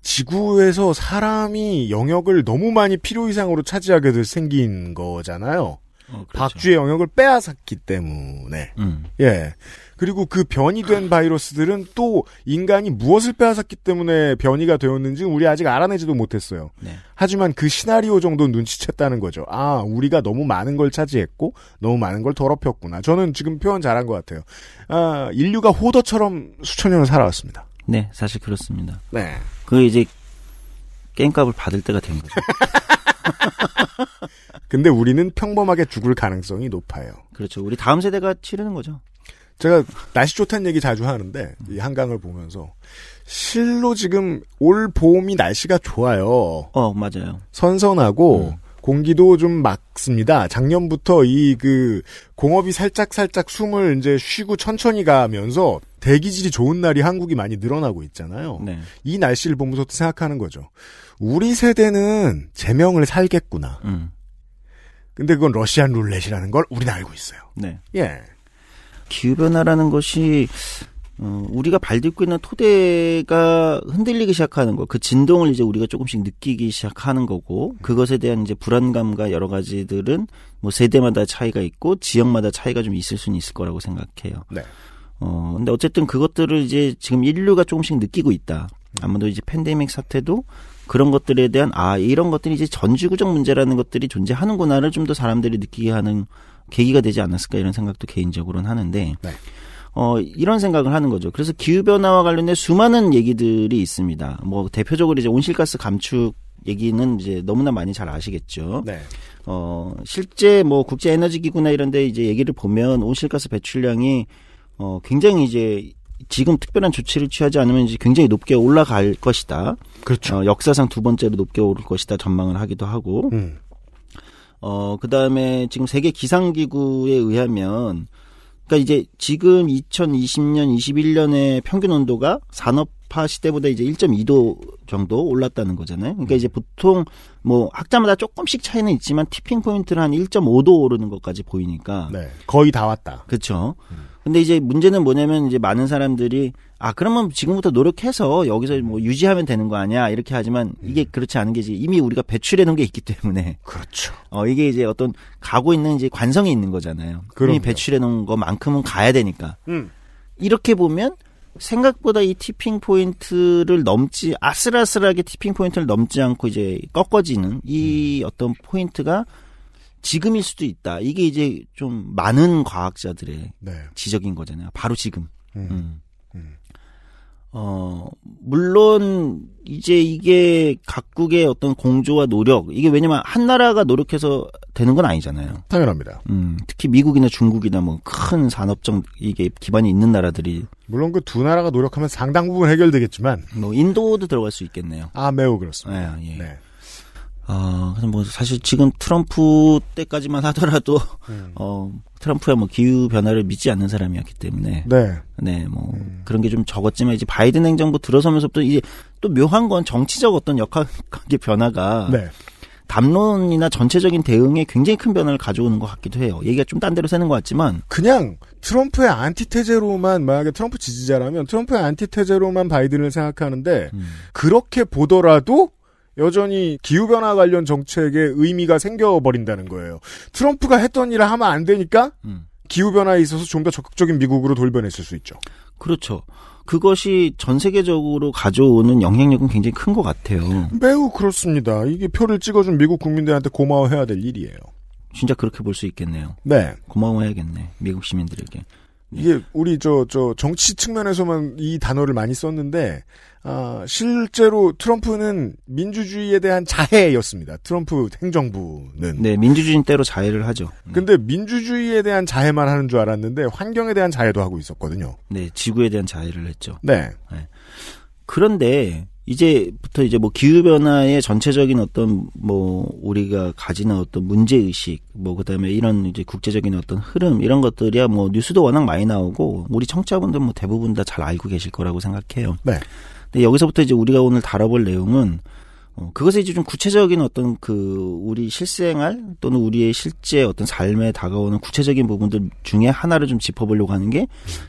지구에서 사람이 영역을 너무 많이 필요 이상으로 차지하게 돼 생긴 거잖아요. 어, 그렇죠. 박쥐의 영역을 빼앗았기 때문에 음. 예 그리고 그 변이 된 바이러스들은 또 인간이 무엇을 빼앗았기 때문에 변이가 되었는지 우리 아직 알아내지도 못했어요. 네. 하지만 그 시나리오 정도 눈치챘다는 거죠. 아 우리가 너무 많은 걸 차지했고 너무 많은 걸 더럽혔구나. 저는 지금 표현 잘한 것 같아요. 아 인류가 호더처럼 수천 년을 살아왔습니다. 네 사실 그렇습니다. 네그 이제 깽값을 받을 때가 된 거죠. 근데 우리는 평범하게 죽을 가능성이 높아요. 그렇죠. 우리 다음 세대가 치르는 거죠. 제가 날씨 좋다는 얘기 자주 하는데 이 한강을 보면서 실로 지금 올 봄이 날씨가 좋아요. 어 맞아요. 선선하고 음. 공기도 좀 맑습니다. 작년부터 이 그 공업이 살짝 살짝 숨을 이제 쉬고 천천히 가면서 대기질이 좋은 날이 한국이 많이 늘어나고 있잖아요. 네. 이 날씨를 보면서 생각하는 거죠. 우리 세대는 제명을 살겠구나. 음. 근데 그건 러시안 룰렛이라는 걸 우리는 알고 있어요. 네. 예. 기후변화라는 것이 어, 우리가 발딛고 있는 토대가 흔들리기 시작하는 거, 그 진동을 이제 우리가 조금씩 느끼기 시작하는 거고, 그것에 대한 이제 불안감과 여러 가지들은 뭐 세대마다 차이가 있고 지역마다 차이가 좀 있을 수는 있을 거라고 생각해요. 네. 어, 근데 어쨌든 그것들을 이제 지금 인류가 조금씩 느끼고 있다. 아마도 이제 팬데믹 사태도 그런 것들에 대한 아 이런 것들이 이제 전지구적 문제라는 것들이 존재하는구나를 좀 더 사람들이 느끼게 하는 계기가 되지 않았을까 이런 생각도 개인적으로는 하는데 네. 어 이런 생각을 하는 거죠. 그래서 기후 변화와 관련된 수많은 얘기들이 있습니다. 뭐 대표적으로 이제 온실가스 감축 얘기는 이제 너무나 많이 잘 아시겠죠. 네. 어 실제 뭐 국제 에너지 기구나 이런 데 이제 얘기를 보면 온실가스 배출량이 어 굉장히 이제 지금 특별한 조치를 취하지 않으면 이제 굉장히 높게 올라갈 것이다. 그렇죠. 어, 역사상 두 번째로 높게 오를 것이다 전망을 하기도 하고. 음. 어, 그 다음에 지금 세계 기상기구에 의하면 그러니까 이제 지금 2020년, 21년의 평균 온도가 산업화 시대보다 이제 1.2도 정도 올랐다는 거잖아요. 그러니까 이제 보통 뭐 학자마다 조금씩 차이는 있지만 티핑 포인트를 한 1.5도 오르는 것까지 보이니까 네, 거의 다 왔다. 그렇죠. 음. 근데 이제 문제는 뭐냐면 이제 많은 사람들이 아 그러면 지금부터 노력해서 여기서 뭐 유지하면 되는 거 아니야 이렇게 하지만 이게 음. 그렇지 않은 게 이미 우리가 배출해 놓은 게 있기 때문에 그렇죠. 어 이게 이제 어떤 가고 있는 이제 관성이 있는 거잖아요. 그럼요. 이미 배출해 놓은 것만큼은 가야 되니까. 음. 이렇게 보면 생각보다 이 티핑 포인트를 넘지 아슬아슬하게 티핑 포인트를 넘지 않고 이제 꺾어지는 이 음. 어떤 포인트가 지금일 수도 있다. 이게 이제 좀 많은 과학자들의 네. 지적인 거잖아요. 바로 지금. 음. 음. 음. 어, 물론, 이제 이게 각국의 어떤 공조와 노력, 이게 왜냐면 한 나라가 노력해서 되는 건 아니잖아요. 당연합니다. 음, 특히 미국이나 중국이나 뭐 큰 산업적, 이게 기반이 있는 나라들이. 물론 그 두 나라가 노력하면 상당 부분 해결되겠지만. 뭐, 인도도 들어갈 수 있겠네요. 아, 매우 그렇습니다. 네, 예. 네. 아, 그래서 뭐 사실 지금 트럼프 때까지만 하더라도 음. 어트럼프의뭐 기후 변화를 믿지 않는 사람이었기 때문에 네, 네뭐 음. 그런 게 좀 적었지만 이제 바이든 행정부 들어서면서부터 이제 또 묘한 건 정치적 어떤 역할 관계 변화가 네. 담론이나 전체적인 대응에 굉장히 큰 변화를 가져오는 것 같기도 해요. 얘기가 좀 딴 데로 새는 것 같지만 그냥 트럼프의 안티테제로만 만약에 트럼프 지지자라면 트럼프의 안티테제로만 바이든을 생각하는데 음. 그렇게 보더라도 여전히 기후변화 관련 정책에 의미가 생겨버린다는 거예요. 트럼프가 했던 일을 하면 안 되니까 음. 기후변화에 있어서 좀 더 적극적인 미국으로 돌변했을 수 있죠. 그렇죠. 그것이 전 세계적으로 가져오는 영향력은 굉장히 큰 것 같아요. 매우 그렇습니다. 이게 표를 찍어준 미국 국민들한테 고마워해야 될 일이에요. 진짜 그렇게 볼 수 있겠네요. 네. 고마워해야겠네. 미국 시민들에게. 이게 우리 저, 저 정치 측면에서만 이 단어를 많이 썼는데, 아, 실제로 트럼프는 민주주의에 대한 자해였습니다. 트럼프 행정부는. 네, 민주주의인 때로 자해를 하죠. 음. 근데 민주주의에 대한 자해만 하는 줄 알았는데, 환경에 대한 자해도 하고 있었거든요. 네, 지구에 대한 자해를 했죠. 네. 네. 그런데, 이제부터 이제 뭐 기후 변화의 전체적인 어떤 뭐 우리가 가지는 어떤 문제 의식 뭐 그다음에 이런 이제 국제적인 어떤 흐름 이런 것들이야 뭐 뉴스도 워낙 많이 나오고 우리 청취자분들 뭐 대부분 다 잘 알고 계실 거라고 생각해요. 네. 근데 여기서부터 이제 우리가 오늘 다뤄볼 내용은 어, 그것에 이제 좀 구체적인 어떤 그 우리 실생활 또는 우리의 실제 어떤 삶에 다가오는 구체적인 부분들 중에 하나를 좀 짚어보려고 하는 게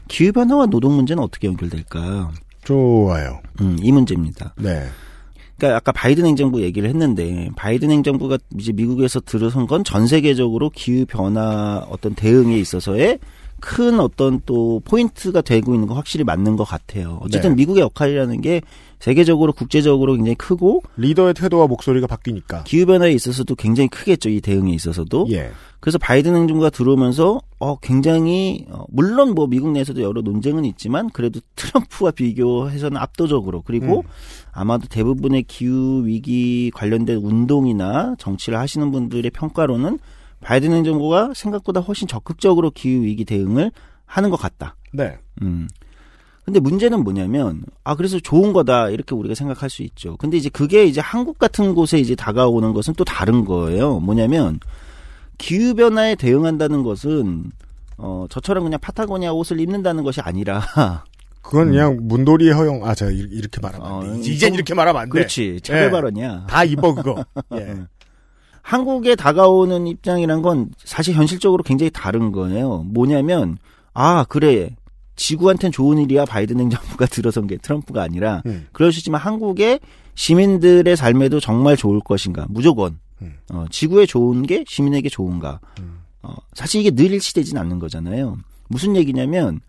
기후 변화와 노동 문제는 어떻게 연결될까? 좋아요. 음, 이 문제입니다. 네. 그러니까 아까 바이든 행정부 얘기를 했는데 바이든 행정부가 이제 미국에서 들어선 건 전 세계적으로 기후 변화 어떤 대응에 있어서의 큰 어떤 또 포인트가 되고 있는 거 확실히 맞는 것 같아요. 어쨌든 네. 미국의 역할이라는 게 세계적으로 국제적으로 굉장히 크고 리더의 태도와 목소리가 바뀌니까 기후 변화에 있어서도 굉장히 크겠죠 이 대응에 있어서도 예. 그래서 바이든 행정부가 들어오면서 어 굉장히 어, 물론 뭐 미국 내에서도 여러 논쟁은 있지만 그래도 트럼프와 비교해서는 압도적으로 그리고 음. 아마도 대부분의 기후 위기 관련된 운동이나 정치를 하시는 분들의 평가로는 바이든 행정부가 생각보다 훨씬 적극적으로 기후 위기 대응을 하는 것 같다. 네. 음. 근데 문제는 뭐냐면 아 그래서 좋은 거다 이렇게 우리가 생각할 수 있죠. 근데 이제 그게 이제 한국 같은 곳에 이제 다가오는 것은 또 다른 거예요. 뭐냐면 기후 변화에 대응한다는 것은 어 저처럼 그냥 파타고니아 옷을 입는다는 것이 아니라 그건 음. 그냥 음. 문돌이 허용 아 제가 이렇게 말하면 어, 이제 이렇게 말하면 안 돼. 그렇지. 제별 예. 발언이야. 다 입어 그거. 예. 음. 한국에 다가오는 입장이란 건 사실 현실적으로 굉장히 다른 거예요. 뭐냐면 아 그래 지구한테는 좋은 일이야 바이든 행정부가 들어선 게 트럼프가 아니라 음. 그러시지만 한국의 시민들의 삶에도 정말 좋을 것인가 무조건 음. 어, 지구에 좋은 게 시민에게 좋은가 음. 어, 사실 이게 늘일치되진 않는 거잖아요 무슨 얘기냐면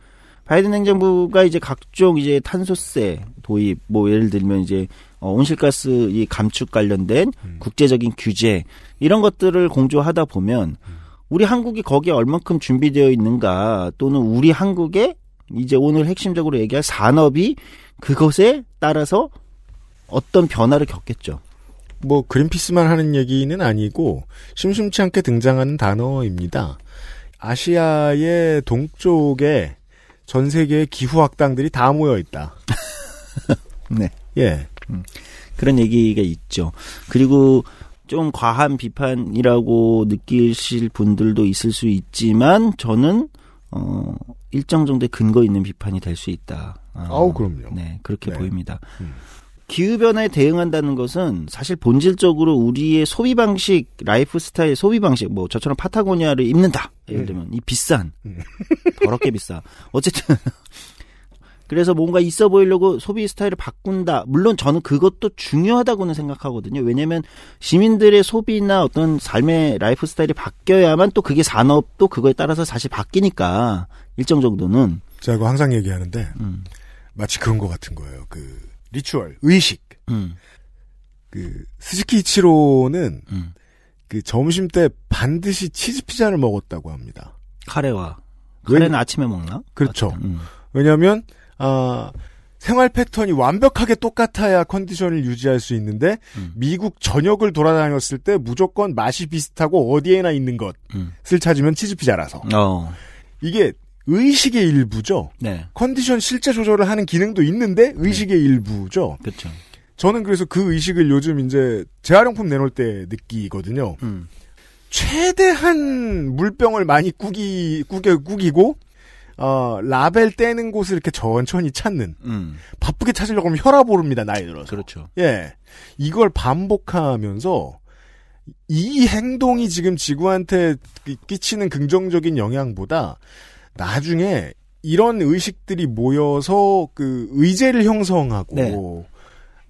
바이든 행정부가 이제 각종 이제 탄소세 도입 뭐 예를 들면 이제 어, 온실가스 이 감축 관련된 음. 국제적인 규제 이런 것들을 공조하다 보면 음. 우리 한국이 거기에 얼만큼 준비되어 있는가 또는 우리 한국의 이제 오늘 핵심적으로 얘기할 산업이 그것에 따라서 어떤 변화를 겪겠죠. 뭐 그린피스만 하는 얘기는 아니고 심심치 않게 등장하는 단어입니다. 아시아의 동쪽에 전 세계의 기후 학당들이다 모여 있다. 네. 예. 음. 그런 얘기가 있죠. 그리고 좀 과한 비판이라고 느끼실 분들도 있을 수 있지만 저는 어, 일정 정도의 근거 있는 비판이 될 수 있다. 어, 아우 그럼요. 네 그렇게 네. 보입니다. 음. 기후변화에 대응한다는 것은 사실 본질적으로 우리의 소비 방식, 라이프 스타일 소비 방식, 뭐 저처럼 파타고니아를 입는다. 예를 네. 들면, 이 비싼, 음. 더럽게 비싸. 어쨌든, 그래서 뭔가 있어 보이려고 소비 스타일을 바꾼다. 물론 저는 그것도 중요하다고는 생각하거든요. 왜냐면 시민들의 소비나 어떤 삶의 라이프 스타일이 바뀌어야만 또 그게 산업도 그거에 따라서 사실 바뀌니까 일정 정도는 제가 항상 얘기하는데 음. 마치 그런 것 같은 거예요. 그 리추얼 의식. 음. 그 스즈키 치로는 음. 그 점심 때 반드시 치즈 피자를 먹었다고 합니다. 카레와 카레는 왜... 아침에 먹나? 그렇죠. 음. 왜냐하면 아, 생활 패턴이 완벽하게 똑같아야 컨디션을 유지할 수 있는데 음. 미국 전역을 돌아다녔을 때 무조건 맛이 비슷하고 어디에나 있는 것을 음. 찾으면 치즈피자라서 어. 이게 의식의 일부죠. 네. 컨디션 실제 조절을 하는 기능도 있는데 의식의 네. 일부죠. 그렇죠. 저는 그래서 그 의식을 요즘 이제 재활용품 내놓을 때 느끼거든요. 음. 최대한 물병을 많이 꾸기 꾸겨 꾸기고 어, 라벨 떼는 곳을 이렇게 천천히 찾는. 음. 바쁘게 찾으려고 하면 혈압 오릅니다, 나이 들어서. 그렇죠. 예. 이걸 반복하면서 이 행동이 지금 지구한테 끼치는 긍정적인 영향보다 나중에 이런 의식들이 모여서 그 의제를 형성하고 네.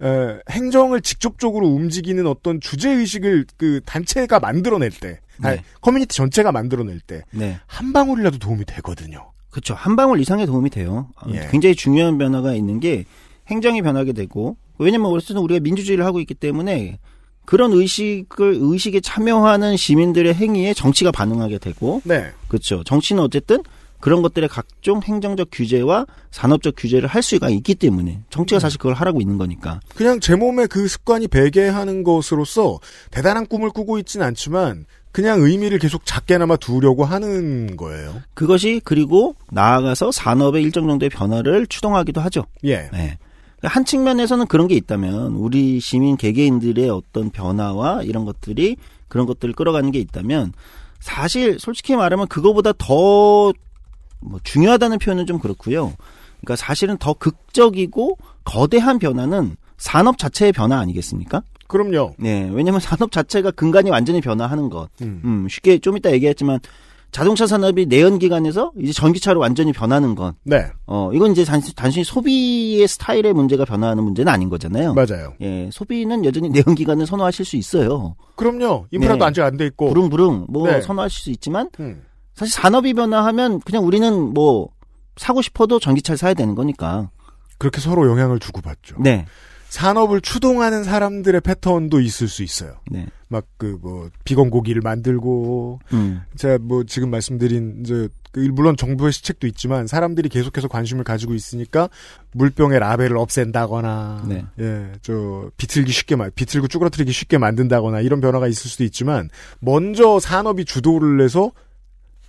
에, 행정을 직접적으로 움직이는 어떤 주제 의식을 그 단체가 만들어낼 때, 아, 네. 아니, 커뮤니티 전체가 만들어낼 때한 네. 방울이라도 도움이 되거든요. 그렇죠. 한 방울 이상의 도움이 돼요. 예. 굉장히 중요한 변화가 있는 게 행정이 변하게 되고 왜냐면 어쨌든 우리가 민주주의를 하고 있기 때문에 그런 의식을 의식에 참여하는 시민들의 행위에 정치가 반응하게 되고 네. 그렇죠. 정치는 어쨌든 그런 것들의 각종 행정적 규제와 산업적 규제를 할 수가 있기 때문에 정치가 음. 사실 그걸 하라고 있는 거니까 그냥 제 몸에 그 습관이 배게 하는 것으로서 대단한 꿈을 꾸고 있지는 않지만 그냥 의미를 계속 작게나마 두려고 하는 거예요. 그것이 그리고 나아가서 산업의 일정 정도의 변화를 추동하기도 하죠. 예. 네. 한 측면에서는 그런 게 있다면 우리 시민 개개인들의 어떤 변화와 이런 것들이 그런 것들을 끌어가는 게 있다면 사실 솔직히 말하면 그거보다 더 뭐 중요하다는 표현은 좀 그렇고요. 그러니까 사실은 더 극적이고 거대한 변화는 산업 자체의 변화 아니겠습니까? 그럼요. 네, 왜냐하면 산업 자체가 근간이 완전히 변화하는 것. 음. 음, 쉽게 좀 이따 얘기했지만 자동차 산업이 내연 기관에서 이제 전기차로 완전히 변하는 건. 네. 어, 이건 이제 단순, 단순히 소비의 스타일의 문제가 변화하는 문제는 아닌 거잖아요. 맞아요. 예, 소비는 여전히 내연 기관을 선호하실 수 있어요. 그럼요. 인프라도 네. 아직 안 돼 있고. 부릉부릉 뭐 네. 선호하실 수 있지만 음. 사실 산업이 변화하면 그냥 우리는 뭐 사고 싶어도 전기차를 사야 되는 거니까. 그렇게 서로 영향을 주고받죠. 네. 산업을 추동하는 사람들의 패턴도 있을 수 있어요. 네. 막그 뭐 비건 고기를 만들고 음. 제가 뭐 지금 말씀드린 이제 그 물론 정부의 시책도 있지만 사람들이 계속해서 관심을 가지고 있으니까 물병에 라벨을 없앤다거나 네. 예저 비틀기 쉽게 말 비틀고 쭈그러뜨리기 쉽게 만든다거나 이런 변화가 있을 수도 있지만 먼저 산업이 주도를 해서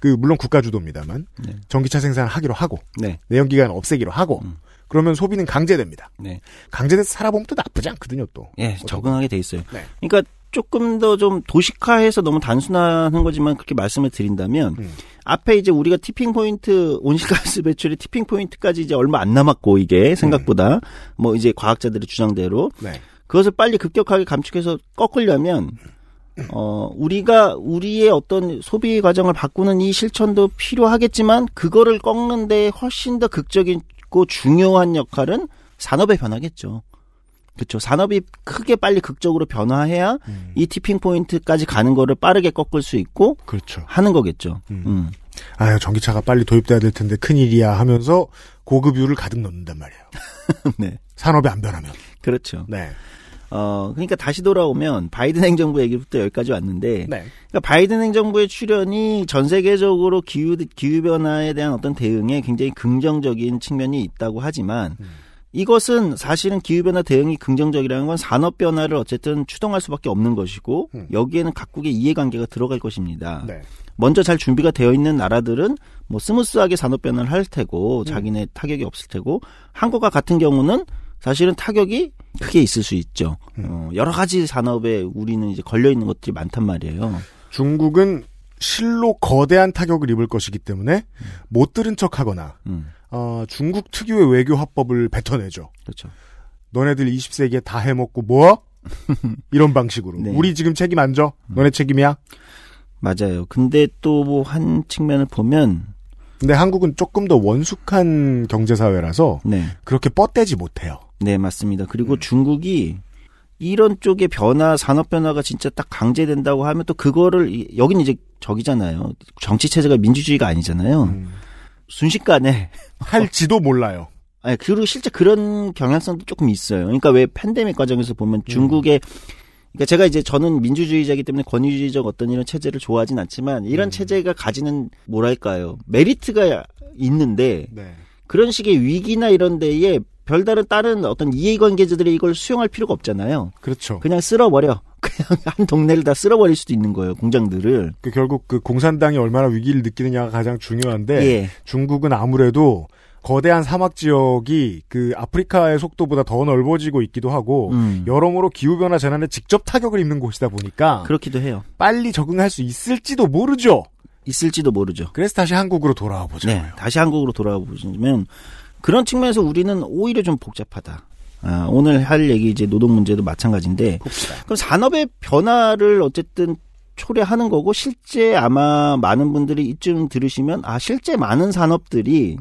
그 물론 국가 주도입니다만 네. 전기차 생산을 하기로 하고 네. 내연기관 을 없애기로 하고 음. 그러면 소비는 강제됩니다. 네. 강제돼서 살아보면 또 나쁘지 않거든요, 또. 예, 네, 적응하게 돼 있어요. 네. 그러니까 조금 더 좀도식화해서 너무 단순화하는 거지만 그렇게 말씀을 드린다면 음. 앞에 이제 우리가 티핑 포인트 온실가스 배출의 티핑 포인트까지 이제 얼마 안 남았고 이게 음. 생각보다 음. 뭐 이제 과학자들의 주장대로 네. 그것을 빨리 급격하게 감축해서 꺾으려면 어, 우리가 우리의 어떤 소비 과정을 바꾸는 이 실천도 필요하겠지만 그거를 꺾는데 훨씬 더 극적인 있고 중요한 역할은 산업의 변화겠죠. 그렇죠. 산업이 크게 빨리 극적으로 변화해야 음. 이 티핑 포인트까지 가는 거를 빠르게 꺾을 수 있고 그렇죠. 하는 거겠죠. 음. 음. 아유 전기차가 빨리 도입돼야 될 텐데 큰 일이야 하면서 고급유를 가득 넣는단 말이에요. 네. 산업이 안 변하면. 그렇죠. 네. 어, 그러니까 다시 돌아오면 바이든 행정부 얘기부터 여기까지 왔는데, 네. 그러니까 바이든 행정부의 출연이 전 세계적으로 기후, 기후변화에 대한 어떤 대응에 굉장히 긍정적인 측면이 있다고 하지만, 음. 이것은 사실은 기후변화 대응이 긍정적이라는 건 산업변화를 어쨌든 추동할 수밖에 없는 것이고, 음. 여기에는 각국의 이해관계가 들어갈 것입니다. 네. 먼저 잘 준비가 되어 있는 나라들은 뭐 스무스하게 산업변화를 할 테고, 음. 자기네 타격이 없을 테고, 한국과 같은 경우는 사실은 타격이 크게 있을 수 있죠. 어, 여러 가지 산업에 우리는 이제 걸려 있는 것들이 많단 말이에요. 중국은 실로 거대한 타격을 입을 것이기 때문에 음. 못 들은 척하거나 음. 어, 중국 특유의 외교 화법을 뱉어내죠. 그렇죠. 너네들 20세기에 다 해먹고 뭐? 이런 방식으로 네. 우리 지금 책임 안 져? 너네 책임이야? 맞아요. 근데 또뭐한 측면을 보면 근데 한국은 조금 더 원숙한 경제 사회라서 네. 그렇게 뻗대지 못해요. 네, 맞습니다. 그리고 음. 중국이 이런 쪽의 변화, 산업 변화가 진짜 딱 강제된다고 하면 또 그거를 여긴 이제 저기잖아요. 정치 체제가 민주주의가 아니잖아요. 음. 순식간에 할지도 몰라요. 아니, 그리고 실제 그런 경향성도 조금 있어요. 그러니까 왜 팬데믹 과정에서 보면 음. 중국의 그러니까 제가 이제 저는 민주주의자이기 때문에 권위주의적 어떤 이런 체제를 좋아하진 않지만 이런 음. 체제가 가지는 뭐랄까요 메리트가 있는데 네. 그런 식의 위기나 이런 데에 별다른 다른 어떤 이해관계자들이 이걸 수용할 필요가 없잖아요. 그렇죠. 그냥 쓸어버려. 그냥 한 동네를 다 쓸어버릴 수도 있는 거예요. 공장들을. 그 결국 그 공산당이 얼마나 위기를 느끼느냐가 가장 중요한데 예. 중국은 아무래도 거대한 사막 지역이 그 아프리카의 속도보다 더 넓어지고 있기도 하고 음. 여러모로 기후 변화 재난에 직접 타격을 입는 곳이다 보니까 그렇기도 해요. 빨리 적응할 수 있을지도 모르죠. 있을지도 모르죠. 그래서 다시 한국으로 돌아와 보자 네, 다시 한국으로 돌아와 보자면 그런 측면에서 우리는 오히려 좀 복잡하다. 아, 오늘 할 얘기 이제 노동 문제도 마찬가지인데 봅시 그럼 산업의 변화를 어쨌든 초래하는 거고 실제 아마 많은 분들이 이쯤 들으시면 아 실제 많은 산업들이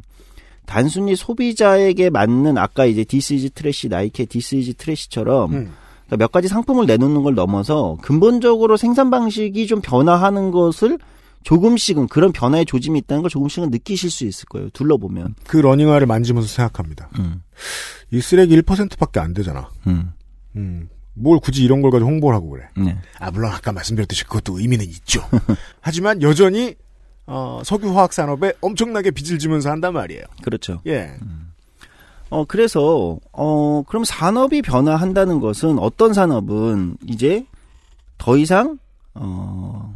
단순히 소비자에게 맞는 아까 이제 디스이즈 트래시 나이키 디스이즈 트래시처럼 음. 그러니까 몇 가지 상품을 내놓는 걸 넘어서 근본적으로 생산 방식이 좀 변화하는 것을 조금씩은 그런 변화의 조짐이 있다는 걸 조금씩은 느끼실 수 있을 거예요. 둘러보면. 그 러닝화를 만지면서 생각합니다. 음. 이 쓰레기 1%밖에 안 되잖아. 음. 음. 뭘 굳이 이런 걸 가지고 홍보를 하고 그래. 네. 아, 물론 아까 말씀드렸듯이 그것도 의미는 있죠. 하지만 여전히, 어, 석유화학 산업에 엄청나게 빚을 지면서 한단 말이에요. 그렇죠. 예. 음. 어, 그래서, 어, 그럼 산업이 변화한다는 것은 어떤 산업은 이제 더 이상, 어,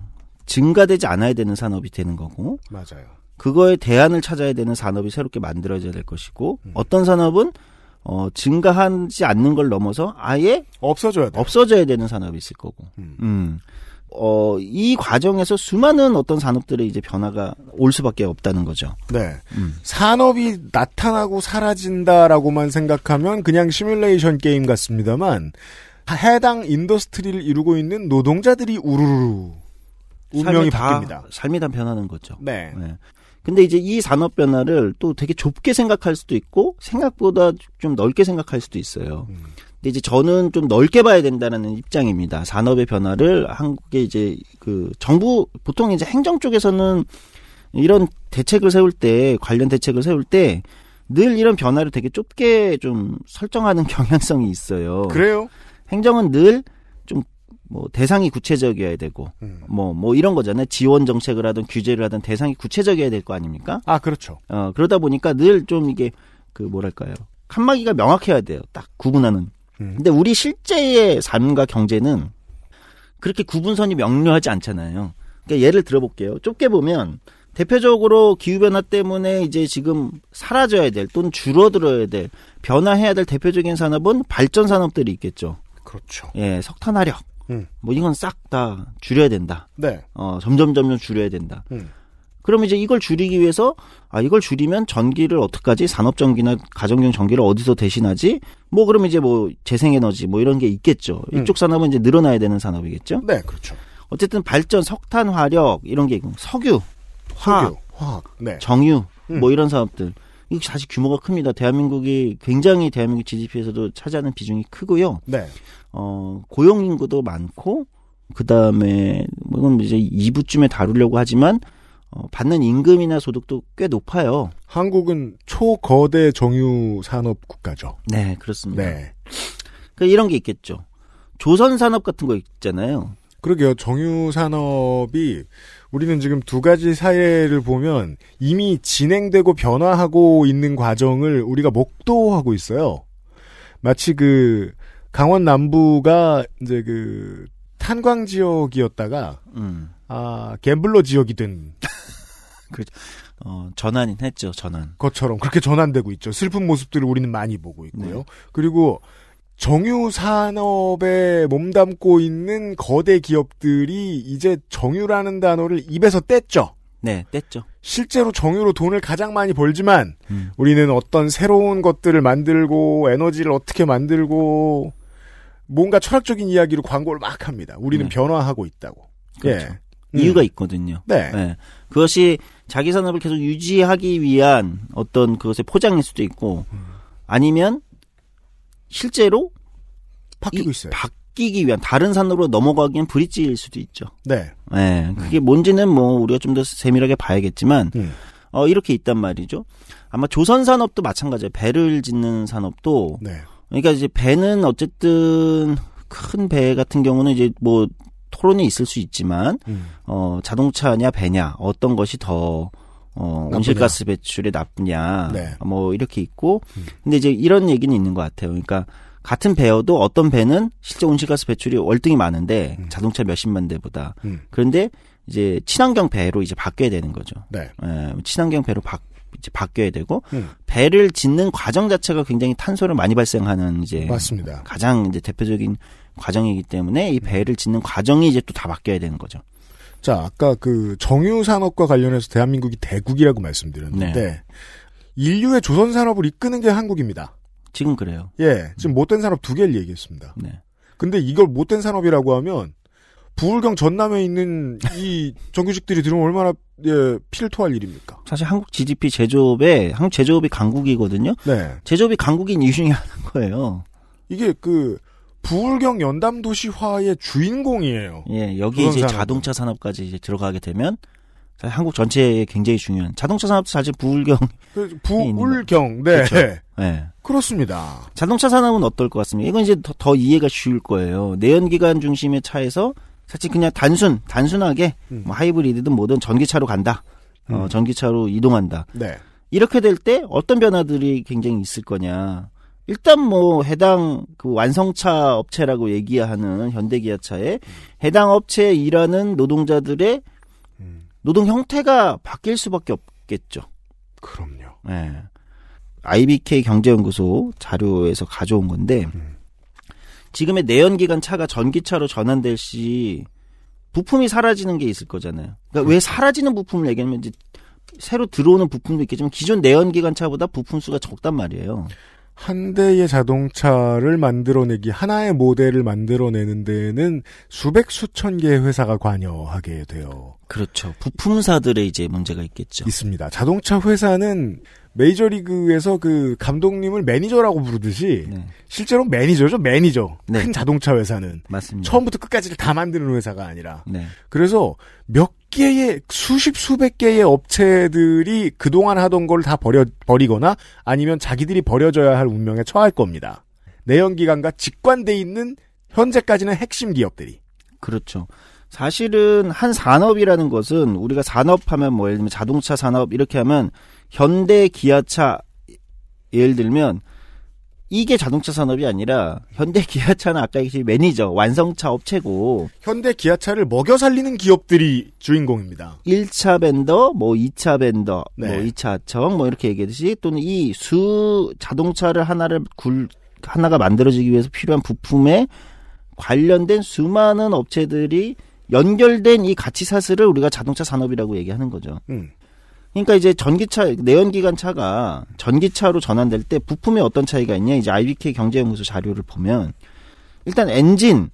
증가되지 않아야 되는 산업이 되는 거고 맞아요. 그거에 대안을 찾아야 되는 산업이 새롭게 만들어져야 될 것이고 음. 어떤 산업은 어, 증가하지 않는 걸 넘어서 아예 없어져야 돼. 없어져야 되는 산업이 있을 거고. 음. 음. 어, 이 과정에서 수많은 어떤 산업들의 이제 변화가 올 수밖에 없다는 거죠. 네. 음. 산업이 나타나고 사라진다라고만 생각하면 그냥 시뮬레이션 게임 같습니다만 해당 인더스트리를 이루고 있는 노동자들이 우르르 운명이 바뀝니다. 삶이 다 변하는 거죠. 네. 네. 근데 이제 이 산업 변화를 또 되게 좁게 생각할 수도 있고 생각보다 좀 넓게 생각할 수도 있어요. 음. 근데 이제 저는 좀 넓게 봐야 된다는 입장입니다. 산업의 변화를 한국의 이제 그 정부 보통 이제 행정 쪽에서는 이런 대책을 세울 때 관련 대책을 세울 때 늘 이런 변화를 되게 좁게 좀 설정하는 경향성이 있어요. 그래요? 행정은 늘뭐 대상이 구체적이어야 되고 뭐뭐 음. 뭐, 뭐 이런 거잖아요. 지원 정책을 하든 규제를 하든 대상이 구체적이어야 될 거 아닙니까? 아 그렇죠. 어 그러다 보니까 늘 좀 이게 그 뭐랄까요 칸막이가 명확해야 돼요. 딱 구분하는. 음. 근데 우리 실제의 삶과 경제는 그렇게 구분선이 명료하지 않잖아요. 그러니까 예를 들어볼게요. 좁게 보면 대표적으로 기후변화 때문에 이제 지금 사라져야 될 또는 줄어들어야 될 변화해야 될 대표적인 산업은 발전 산업들이 있겠죠. 그렇죠. 예, 석탄화력, 음. 뭐 이건 싹 다 줄여야 된다. 네. 어, 점점 점점 줄여야 된다. 음. 그럼 이제 이걸 줄이기 위해서 아 이걸 줄이면 전기를 어떻게까지 산업 전기나 가정용 전기를 어디서 대신하지 뭐 그럼 이제 뭐 재생에너지 뭐 이런 게 있겠죠 음. 이쪽 산업은 이제 늘어나야 되는 산업이겠죠 네 그렇죠 어쨌든 발전 석탄 화력 이런 게 석유 화학, 석유, 화학 네. 정유 음. 뭐 이런 산업들 이게 사실 규모가 큽니다. 대한민국이 굉장히 대한민국 GDP에서도 차지하는 비중이 크고요. 네. 어, 고용 인구도 많고 그다음에 이건 이제 2부쯤에 다루려고 하지만 어, 받는 임금이나 소득도 꽤 높아요. 한국은 초거대 정유 산업 국가죠. 네, 그렇습니다. 네. 그러니까 이런 게 있겠죠. 조선 산업 같은 거 있잖아요. 그러게요. 정유 산업이 우리는 지금 두 가지 사례를 보면 이미 진행되고 변화하고 있는 과정을 우리가 목도하고 있어요. 마치 그 강원 남부가 이제 그 탄광 지역이었다가 음. 아 갬블러 지역이 된 그렇죠. 어, 전환이 했죠, 전환. 것처럼 그렇게 전환되고 있죠. 슬픈 모습들을 우리는 많이 보고 있고요. 네. 그리고 정유 산업에 몸담고 있는 거대 기업들이 이제 정유라는 단어를 입에서 뗐죠. 네, 뗐죠. 실제로 정유로 돈을 가장 많이 벌지만 음. 우리는 어떤 새로운 것들을 만들고 에너지를 어떻게 만들고 뭔가 철학적인 이야기로 광고를 막 합니다. 우리는 네. 변화하고 있다고. 그렇죠. 예. 이유가 음. 있거든요. 네. 네. 그것이 자기 산업을 계속 유지하기 위한 어떤 그것의 포장일 수도 있고 음. 아니면 실제로 바뀌고 있어요. 바뀌기 위한 다른 산으로 넘어가기엔 브릿지일 수도 있죠. 네. 네. 그게 음. 뭔지는 뭐 우리가 좀 더 세밀하게 봐야겠지만 음. 어 이렇게 있단 말이죠. 아마 조선 산업도 마찬가지예요. 배를 짓는 산업도 네. 그러니까 이제 배는 어쨌든 큰 배 같은 경우는 이제 뭐 토론이 있을 수 있지만 음. 어 자동차냐 배냐 어떤 것이 더 어, 온실가스 배출이 나쁘냐. 네. 뭐 이렇게 있고 근데 이제 이런 얘기는 있는 것 같아요. 그러니까 같은 배어도 어떤 배는 실제 온실가스 배출이 월등히 많은데 음. 자동차 몇십만 대보다. 음. 그런데 이제 친환경 배로 이제 바뀌어야 되는 거죠. 네. 에, 예, 친환경 배로 바, 이제 바뀌어야 되고 음. 배를 짓는 과정 자체가 굉장히 탄소를 많이 발생하는 이제 맞습니다. 가장 이제 대표적인 과정이기 때문에 이 음. 배를 짓는 과정이 이제 또 다 바뀌어야 되는 거죠. 자, 아까 그 정유 산업과 관련해서 대한민국이 대국이라고 말씀드렸는데 네. 인류의 조선 산업을 이끄는 게 한국입니다. 지금 그래요. 예, 지금 못된 산업 두 개를 얘기했습니다. 네. 근데 이걸 못된 산업이라고 하면 부울경 전남에 있는 이 정규직들이 들으면 얼마나 예, 피 토할 일입니까? 사실 한국 GDP 제조업에 한국 제조업이 강국이거든요. 네. 제조업이 강국인 이유 중에 하나인 거예요. 이게 그 부울경 연담 도시화의 주인공이에요. 예, 여기 이제 산업은. 자동차 산업까지 이제 들어가게 되면 한국 전체에 굉장히 중요한 자동차 산업도 사실 부울경 그 부울경 네. 그렇죠? 네 그렇습니다 자동차 산업은 어떨 것 같습니까 이건 이제 더, 더 이해가 쉬울 거예요 내연기관 중심의 차에서 사실 그냥 단순 단순하게 음. 뭐 하이브리드든 뭐든 전기차로 간다 어, 음. 어, 전기차로 이동한다 네. 이렇게 될 때 어떤 변화들이 굉장히 있을 거냐 일단 뭐 해당 그 완성차 업체라고 얘기하는 현대기아차에 해당 업체에 일하는 노동자들의 음. 노동 형태가 바뀔 수밖에 없겠죠. 그럼요. 예. 네. IBK 경제연구소 자료에서 가져온 건데 음. 지금의 내연기관 차가 전기차로 전환될 시 부품이 사라지는 게 있을 거잖아요. 그러니까 왜 그렇죠. 사라지는 부품을 얘기하면 이제 새로 들어오는 부품도 있겠지만 기존 내연기관 차보다 부품 수가 적단 말이에요. 한 대의 자동차를 만들어내기, 하나의 모델을 만들어내는 데에는 수백, 수천 개의 회사가 관여하게 돼요. 그렇죠. 부품사들의 이제 문제가 있겠죠. 있습니다. 자동차 회사는 메이저리그에서 그 감독님을 매니저라고 부르듯이 네. 실제로 매니저죠 매니저 네. 큰 자동차 회사는 맞습니다. 처음부터 끝까지를 다 만드는 회사가 아니라 네. 그래서 몇 개의 수십 수백 개의 업체들이 그동안 하던 걸 다 버려 버리거나 아니면 자기들이 버려져야 할 운명에 처할 겁니다. 내연기관과 직관돼 있는 현재까지는 핵심 기업들이 그렇죠. 사실은 한 산업이라는 것은 우리가 산업하면 뭐 예를 들면 자동차 산업 이렇게 하면 현대 기아차 예를 들면 이게 자동차 산업이 아니라 현대 기아차는 아까 얘기했듯이 매니저, 완성차 업체고 현대 기아차를 먹여 살리는 기업들이 주인공입니다. 1차 벤더, 뭐 2차 벤더, 뭐 네. 뭐 2차 청뭐 이렇게 얘기했듯이 또는 이 수 자동차를 하나를 굴 하나가 만들어지기 위해서 필요한 부품에 관련된 수많은 업체들이 연결된 이 가치 사슬을 우리가 자동차 산업이라고 얘기하는 거죠. 음. 그러니까 이제 전기차 내연기관 차가 전기차로 전환될 때 부품에 어떤 차이가 있냐 이제 IBK 경제연구소 자료를 보면 일단 엔진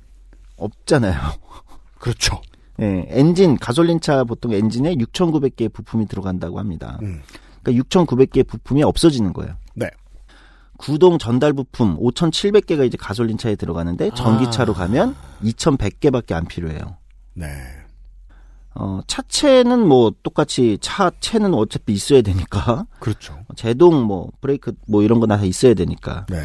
없잖아요. 그렇죠. 예, 엔진 가솔린 차 보통 엔진에 6,900개의 부품이 들어간다고 합니다. 음. 그러니까 6,900개의 부품이 없어지는 거예요. 네. 구동 전달 부품 5,700개가 이제 가솔린 차에 들어가는데 아. 전기차로 아. 가면 2,100개밖에 안 필요해요. 네. 어, 차체는 뭐 똑같이 차체는 어차피 있어야 되니까. 그렇죠. 어, 제동 뭐 브레이크 뭐 이런 거나 다 있어야 되니까. 네.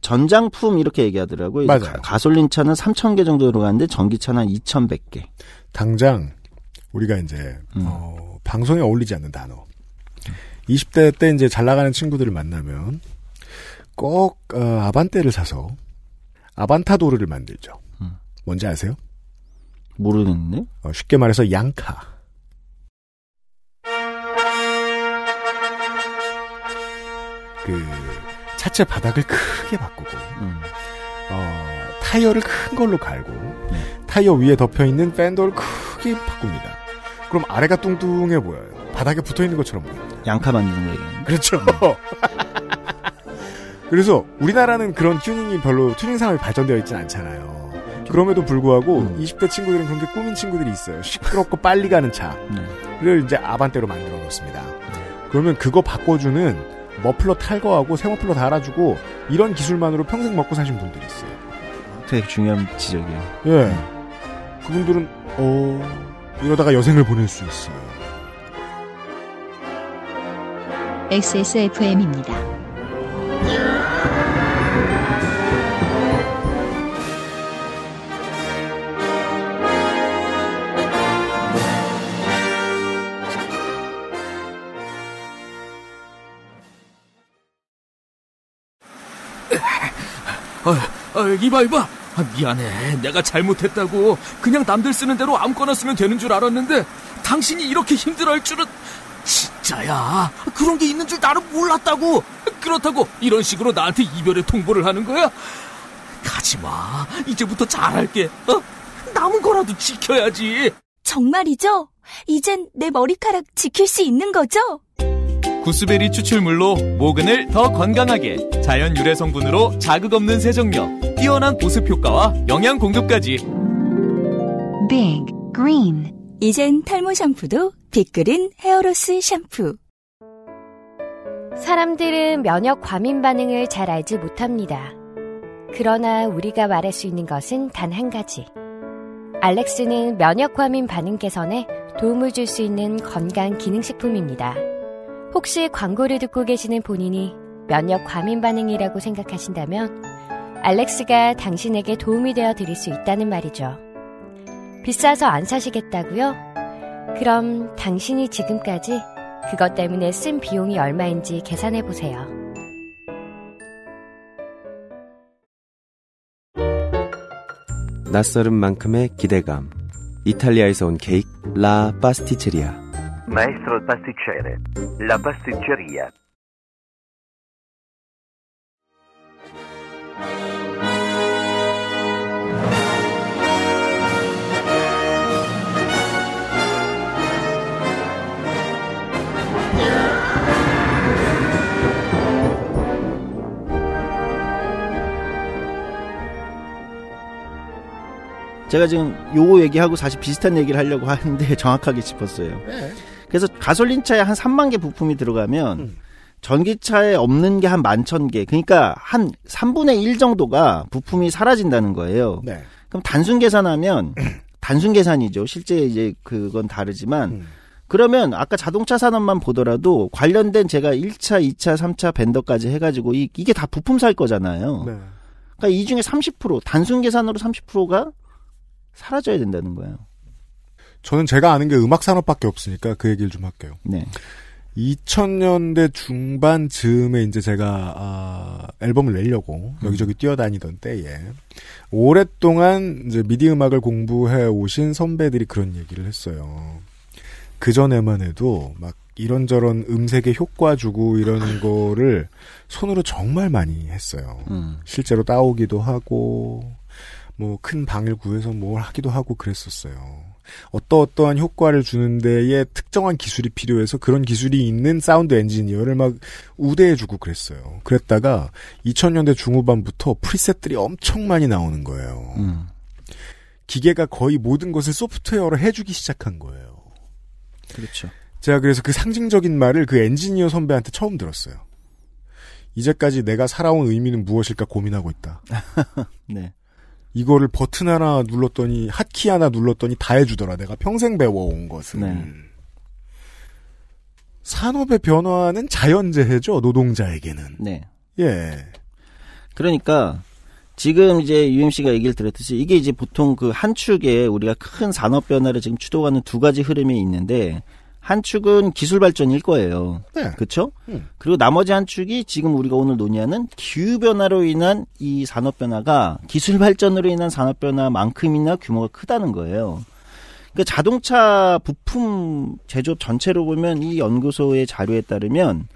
전장품 이렇게 얘기하더라고요. 맞아요. 가솔린 차는 3,000개 정도 들어가는데 전기차는 2,100개. 당장 우리가 이제 음. 어, 방송에 어울리지 않는 단어. 20대 때 이제 잘 나가는 친구들을 만나면 꼭 어, 아반떼를 사서 아반타도르를 만들죠. 음. 뭔지 아세요? 모르겠네. 어, 쉽게 말해서 양카. 그 차체 바닥을 크게 바꾸고 음. 어, 타이어를 큰 걸로 갈고 네. 타이어 위에 덮여 있는 팬더를 크게 바꿉니다. 그럼 아래가 뚱뚱해 보여요. 바닥에 붙어 있는 것처럼 보입니다. 양카 만드는 거예요 그렇죠. 음. 그래서 우리나라는 그런 튜닝이 별로 튜닝 산업이 발전되어 있진 않잖아요. 그럼에도 불구하고 음. 20대 친구들은 그런 게 꾸민 친구들이 있어요. 시끄럽고 빨리 가는 차를 네. 이제 아반떼로 만들어 놓습니다. 그러면 그거 바꿔주는 머플러 탈거하고 새 머플러 달아주고 이런 기술만으로 평생 먹고 사신 분들이 있어요. 되게 중요한 지적이에요. 예. 그분들은 어 이러다가 여생을 보낼 수 있어요. XSFM입니다. 아, 아, 이봐 이봐 아, 미안해 내가 잘못했다고 그냥 남들 쓰는 대로 아무거나 쓰면 되는 줄 알았는데 당신이 이렇게 힘들어할 줄은 진짜야 그런 게 있는 줄 나는 몰랐다고 그렇다고 이런 식으로 나한테 이별의 통보를 하는 거야? 가지마 이제부터 잘할게 어? 남은 거라도 지켜야지 정말이죠? 이젠 내 머리카락 지킬 수 있는 거죠? 구스베리 추출물로 모근을 더 건강하게 자연 유래 성분으로 자극 없는 세정력, 뛰어난 보습 효과와 영양 공급까지. Big 이젠 탈모 샴푸도 빅그린 헤어로스 샴푸. 사람들은 면역 과민 반응을 잘 알지 못합니다. 그러나 우리가 말할 수 있는 것은 단 한 가지. 알렉스는 면역 과민 반응 개선에 도움을 줄 수 있는 건강 기능식품입니다. 혹시 광고를 듣고 계시는 본인이 면역 과민 반응이라고 생각하신다면 알렉스가 당신에게 도움이 되어 드릴 수 있다는 말이죠. 비싸서 안 사시겠다고요? 그럼 당신이 지금까지 그것 때문에 쓴 비용이 얼마인지 계산해 보세요. 낯설은 만큼의 기대감. 이탈리아에서 온 케이크 라 파스티체리아. Maestro pasticcere. La pasticceria. 제가 지금 요거 얘기하고 사실 비슷한 얘기를 하려고 하는데 정확하게 짚었어요. 네. 그래서 가솔린 차에 한 3만 개 부품이 들어가면 음. 전기차에 없는 게 한 11,000개. 그러니까 한 3분의 1 정도가 부품이 사라진다는 거예요. 네. 그럼 단순 계산하면 단순 계산이죠. 실제 이제 그건 다르지만 음. 그러면 아까 자동차 산업만 보더라도 관련된 제가 1차, 2차, 3차 벤더까지 해가지고 이, 이게 다 부품 살 거잖아요. 네. 그러니까 이 중에 30% 단순 계산으로 30%가 사라져야 된다는 거예요. 저는 제가 아는 게 음악 산업밖에 없으니까 그 얘기를 좀 할게요. 네. 2000년대 중반 즈음에 이제 제가 아, 앨범을 내려고 음. 여기저기 뛰어다니던 때에 오랫동안 이제 미디 음악을 공부해 오신 선배들이 그런 얘기를 했어요. 그 전에만 해도 막 이런저런 음색의 효과 주고 이런 거를 손으로 정말 많이 했어요. 음. 실제로 따오기도 하고 뭐 큰 방을 구해서 뭘 하기도 하고 그랬었어요. 어떠어떠한 효과를 주는 데에 특정한 기술이 필요해서 그런 기술이 있는 사운드 엔지니어를 막 우대해주고 그랬어요. 그랬다가 2000년대 중후반부터 프리셋들이 엄청 많이 나오는 거예요. 음. 기계가 거의 모든 것을 소프트웨어로 해주기 시작한 거예요. 그렇죠. 제가 그래서 그 상징적인 말을 그 엔지니어 선배한테 처음 들었어요. 이제까지 내가 살아온 의미는 무엇일까 고민하고 있다. 네. 이거를 버튼 하나 눌렀더니 핫키 하나 눌렀더니 다 해주더라. 내가 평생 배워온 것은. 네. 산업의 변화는 자연재해죠. 노동자에게는. 네. 예. 그러니까 지금 이제 UMC가 얘기를 들었듯이 이게 이제 보통 그 한 축에 우리가 큰 산업 변화를 지금 추동하는 두 가지 흐름이 있는데 한 축은 기술 발전일 거예요. 네. 그렇죠? 음. 그리고 나머지 한 축이 지금 우리가 오늘 논의하는 기후 변화로 인한 이 산업 변화가 기술 발전으로 인한 산업 변화만큼이나 규모가 크다는 거예요. 그러니까 자동차 부품 제조업 전체로 보면 이 연구소의 자료에 따르면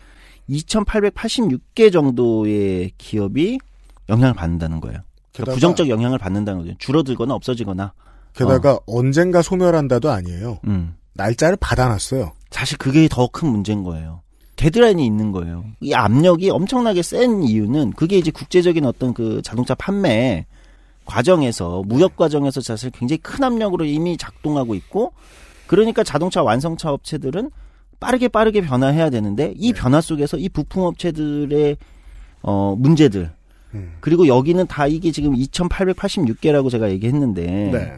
2,886개 정도의 기업이 영향을 받는다는 거예요. 그러니까 부정적 영향을 받는다는 거죠. 줄어들거나 없어지거나. 게다가 어. 언젠가 소멸한다도 아니에요. 음. 날짜를 받아놨어요. 사실 그게 더 큰 문제인 거예요. 데드라인이 있는 거예요. 이 압력이 엄청나게 센 이유는 그게 이제 국제적인 어떤 그 자동차 판매 과정에서 무역 과정에서 사실 굉장히 큰 압력으로 이미 작동하고 있고 그러니까 자동차 완성차 업체들은 빠르게 빠르게 변화해야 되는데 이 네. 변화 속에서 이 부품 업체들의 어 문제들 음. 그리고 여기는 다 이게 지금 2,886개라고 제가 얘기했는데 네.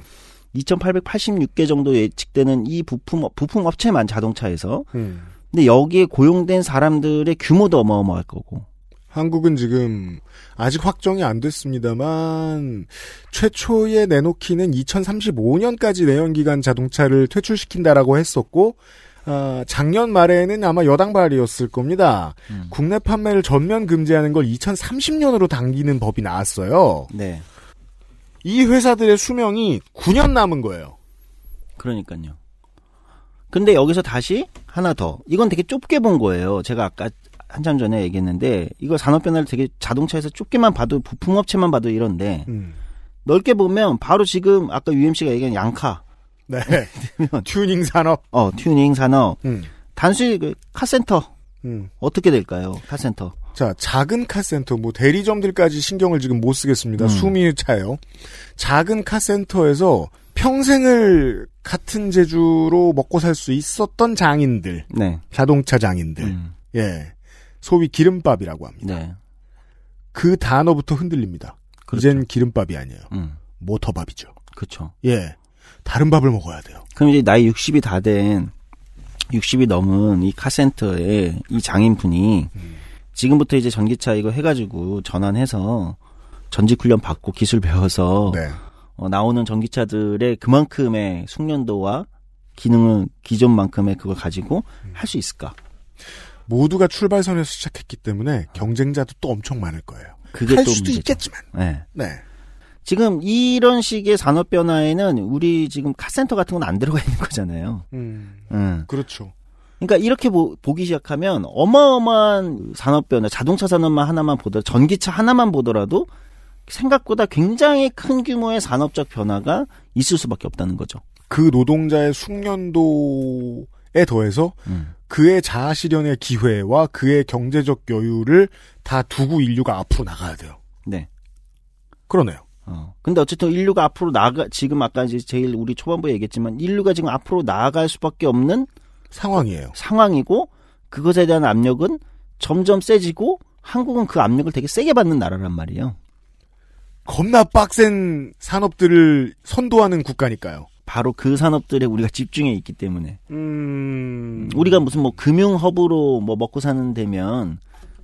2,886개 정도 예측되는 이 부품 부품 업체만 자동차에서. 음. 근데 여기에 고용된 사람들의 규모도 어마어마할 거고. 한국은 지금 아직 확정이 안 됐습니다만 최초에 내놓기는 2035년까지 내연기관 자동차를 퇴출시킨다라고 했었고 어, 작년 말에는 아마 여당발이었을 겁니다. 음. 국내 판매를 전면 금지하는 걸 2030년으로 당기는 법이 나왔어요. 네. 이 회사들의 수명이 9년 남은 거예요. 그러니까요. 근데 여기서 다시 하나 더. 이건 되게 좁게 본 거예요. 제가 아까 한참 전에 얘기했는데 이거 산업 변화를 되게 자동차에서 좁게만 봐도 부품업체만 봐도 이런데 음. 넓게 보면 바로 지금 아까 UMC가 얘기한 양카. 네. 튜닝 산업. 어, 튜닝 산업. 음. 단순히 그 카센터. 음. 어떻게 될까요? 카센터. 자, 작은 카센터, 뭐 대리점들까지 신경을 지금 못 쓰겠습니다. 음. 숨이 차요. 작은 카센터에서 평생을 같은 재주로 먹고 살 수 있었던 장인들, 네. 자동차 장인들, 음. 예, 소위 기름밥이라고 합니다. 네. 그 단어부터 흔들립니다. 그렇죠. 이젠 기름밥이 아니에요. 음. 모터밥이죠. 그렇죠. 예, 다른 밥을 먹어야 돼요. 그럼 이제 나이 60이 다 된 60이 넘은 이 카센터에 이 장인분이 음. 지금부터 이제 전기차 이거 해가지고 전환해서 전직 훈련 받고 기술 배워서 네. 어, 나오는 전기차들의 그만큼의 숙련도와 기능은 기존만큼의 그걸 가지고 음. 할수 있을까? 모두가 출발선에서 시작했기 때문에 경쟁자도 또 엄청 많을 거예요. 그게 할 수도 문제죠. 있겠지만. 네. 네. 지금 이런 식의 산업 변화에는 우리 지금 카센터 같은 건 안 들어가 있는 거잖아요. 음, 음. 그렇죠. 그러니까 이렇게 보, 기 시작하면 어마어마한 산업 변화, 자동차 산업만 하나만 보더라도 전기차 하나만 보더라도 생각보다 굉장히 큰 규모의 산업적 변화가 있을 수밖에 없다는 거죠. 그 노동자의 숙련도에 더해서 음. 그의 자아 실현의 기회와 그의 경제적 여유를 다 두고 인류가 앞으로 나가야 돼요. 네. 그러네요. 어. 근데 어쨌든 인류가 앞으로 나가 지금 아까 이제 제일 우리 초반부에 얘기했지만 인류가 지금 앞으로 나아갈 수밖에 없는 상황이에요. 상황이고 그것에 대한 압력은 점점 세지고 한국은 그 압력을 되게 세게 받는 나라란 말이에요. 겁나 빡센 산업들을 선도하는 국가니까요. 바로 그 산업들에 우리가 집중해 있기 때문에. 음... 우리가 무슨 뭐 금융 허브로 뭐 먹고 사는 데면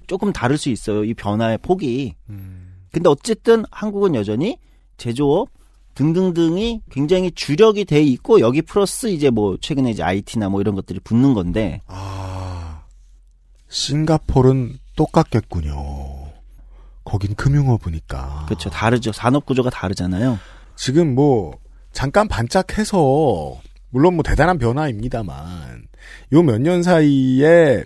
조금 다를 수 있어요. 이 변화의 폭이. 음... 근데 어쨌든 한국은 여전히 제조업, 등등등이 굉장히 주력이 돼 있고 여기 플러스 이제 뭐 최근에 이제 IT나 뭐 이런 것들이 붙는 건데 아 싱가포르는 똑같겠군요. 거긴 금융업이니까. 그렇죠. 다르죠. 산업 구조가 다르잖아요. 지금 뭐 잠깐 반짝해서 물론 뭐 대단한 변화입니다만 요 몇 년 사이에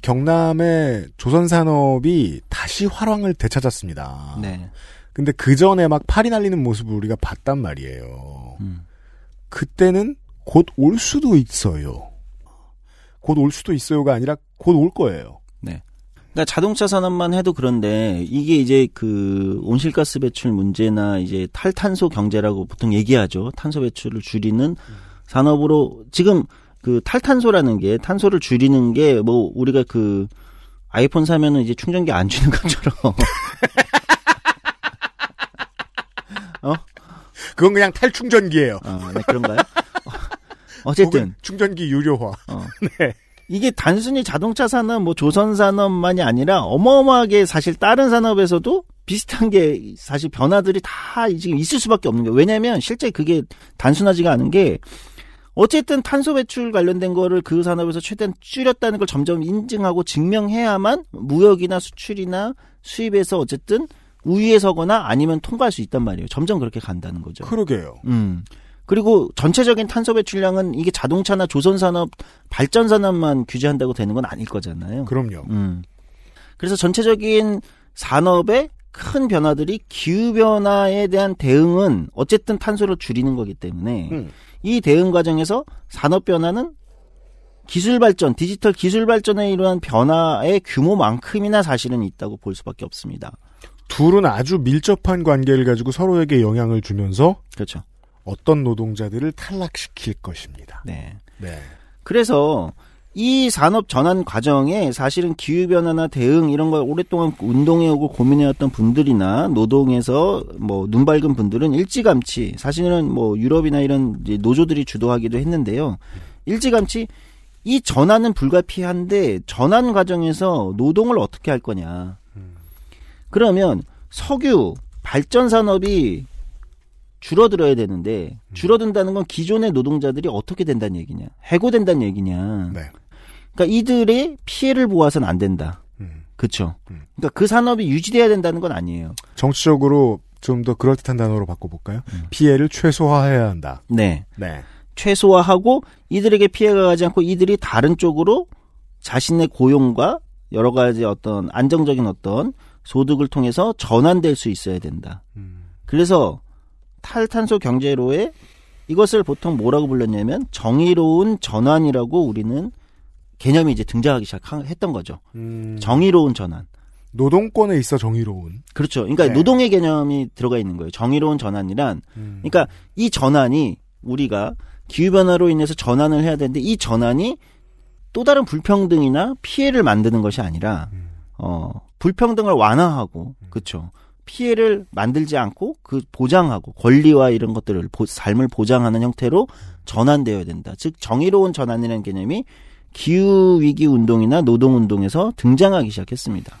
경남의 조선 산업이 다시 화랑을 되찾았습니다. 네. 근데 그 전에 막 팔이 날리는 모습을 우리가 봤단 말이에요. 음. 그때는 곧 올 수도 있어요. 곧 올 수도 있어요가 아니라 곧 올 거예요. 네. 그러니까 자동차 산업만 해도 그런데 이게 이제 그 온실가스 배출 문제나 이제 탈탄소 경제라고 보통 얘기하죠. 탄소 배출을 줄이는 산업으로 지금 그 탈탄소라는 게 탄소를 줄이는 게 뭐 우리가 그 아이폰 사면은 이제 충전기 안 주는 것처럼 어? 그건 그냥 탈충전기예요. 어, 네, 그런가요? 어, 어쨌든 충전기 유료화. 어. 네. 이게 단순히 자동차 산업, 뭐 조선 산업만이 아니라 어마어마하게 사실 다른 산업에서도 비슷한 게 사실 변화들이 다 지금 있을 수밖에 없는 거예요. 왜냐하면 실제 그게 단순하지가 않은 게 어쨌든 탄소 배출 관련된 거를 그 산업에서 최대한 줄였다는 걸 점점 인증하고 증명해야만 무역이나 수출이나 수입에서 어쨌든 우위에 서거나 아니면 통과할 수 있단 말이에요. 점점 그렇게 간다는 거죠. 그러게요. 음. 그리고 전체적인 탄소 배출량은 이게 자동차나 조선 산업, 발전 산업만 규제한다고 되는 건 아닐 거잖아요. 그럼요. 음. 그래서 전체적인 산업의 큰 변화들이 기후 변화에 대한 대응은 어쨌든 탄소를 줄이는 거기 때문에 음. 이 대응 과정에서 산업 변화는 기술 발전, 디지털 기술 발전에 이러한 변화의 규모만큼이나 사실은 있다고 볼 수밖에 없습니다. 둘은 아주 밀접한 관계를 가지고 서로에게 영향을 주면서 그렇죠. 어떤 노동자들을 탈락시킬 것입니다. 네. 네. 그래서 이 산업 전환 과정에 사실은 기후 변화나 대응 이런 걸 오랫동안 운동해오고 고민해왔던 분들이나 노동에서 뭐 눈밝은 분들은 일찌감치 사실은 뭐 유럽이나 이런 노조들이 주도하기도 했는데요. 일찌감치 이 전환은 불가피한데 전환 과정에서 노동을 어떻게 할 거냐 그러면 석유 발전 산업이 줄어들어야 되는데 음. 줄어든다는 건 기존의 노동자들이 어떻게 된다는 얘기냐 해고된다는 얘기냐 네. 그러니까 이들의 피해를 보아서는 안 된다 음. 그쵸 음. 그러니까 그 산업이 유지돼야 된다는 건 아니에요 정치적으로 좀 더 그럴듯한 단어로 바꿔볼까요 음. 피해를 최소화해야 한다 네. 네 최소화하고 이들에게 피해가 가지 않고 이들이 다른 쪽으로 자신의 고용과 여러 가지 어떤 안정적인 어떤 소득을 통해서 전환될 수 있어야 된다. 그래서 탈탄소 경제로의 이것을 보통 뭐라고 불렀냐면 정의로운 전환이라고 우리는 개념이 이제 등장하기 시작했던 거죠. 음. 정의로운 전환. 노동권에 있어 정의로운. 그렇죠. 그러니까 네. 노동의 개념이 들어가 있는 거예요. 정의로운 전환이란. 음. 그러니까 이 전환이 우리가 기후변화로 인해서 전환을 해야 되는데 이 전환이 또 다른 불평등이나 피해를 만드는 것이 아니라, 음. 어, 불평등을 완화하고 그렇죠. 피해를 만들지 않고 그 보장하고 권리와 이런 것들을 보, 삶을 보장하는 형태로 전환되어야 된다. 즉 정의로운 전환이라는 개념이 기후 위기 운동이나 노동 운동에서 등장하기 시작했습니다.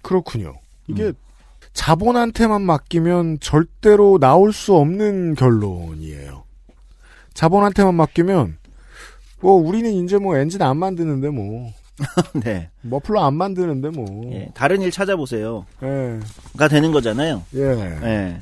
그렇군요. 이게 음. 자본한테만 맡기면 절대로 나올 수 없는 결론이에요. 자본한테만 맡기면 뭐 우리는 이제 뭐 엔진 안 만드는데 뭐 네. 머플러 안 만드는데 뭐. 예, 다른 일 찾아보세요. 예. 가 되는 거잖아요. 예. 예.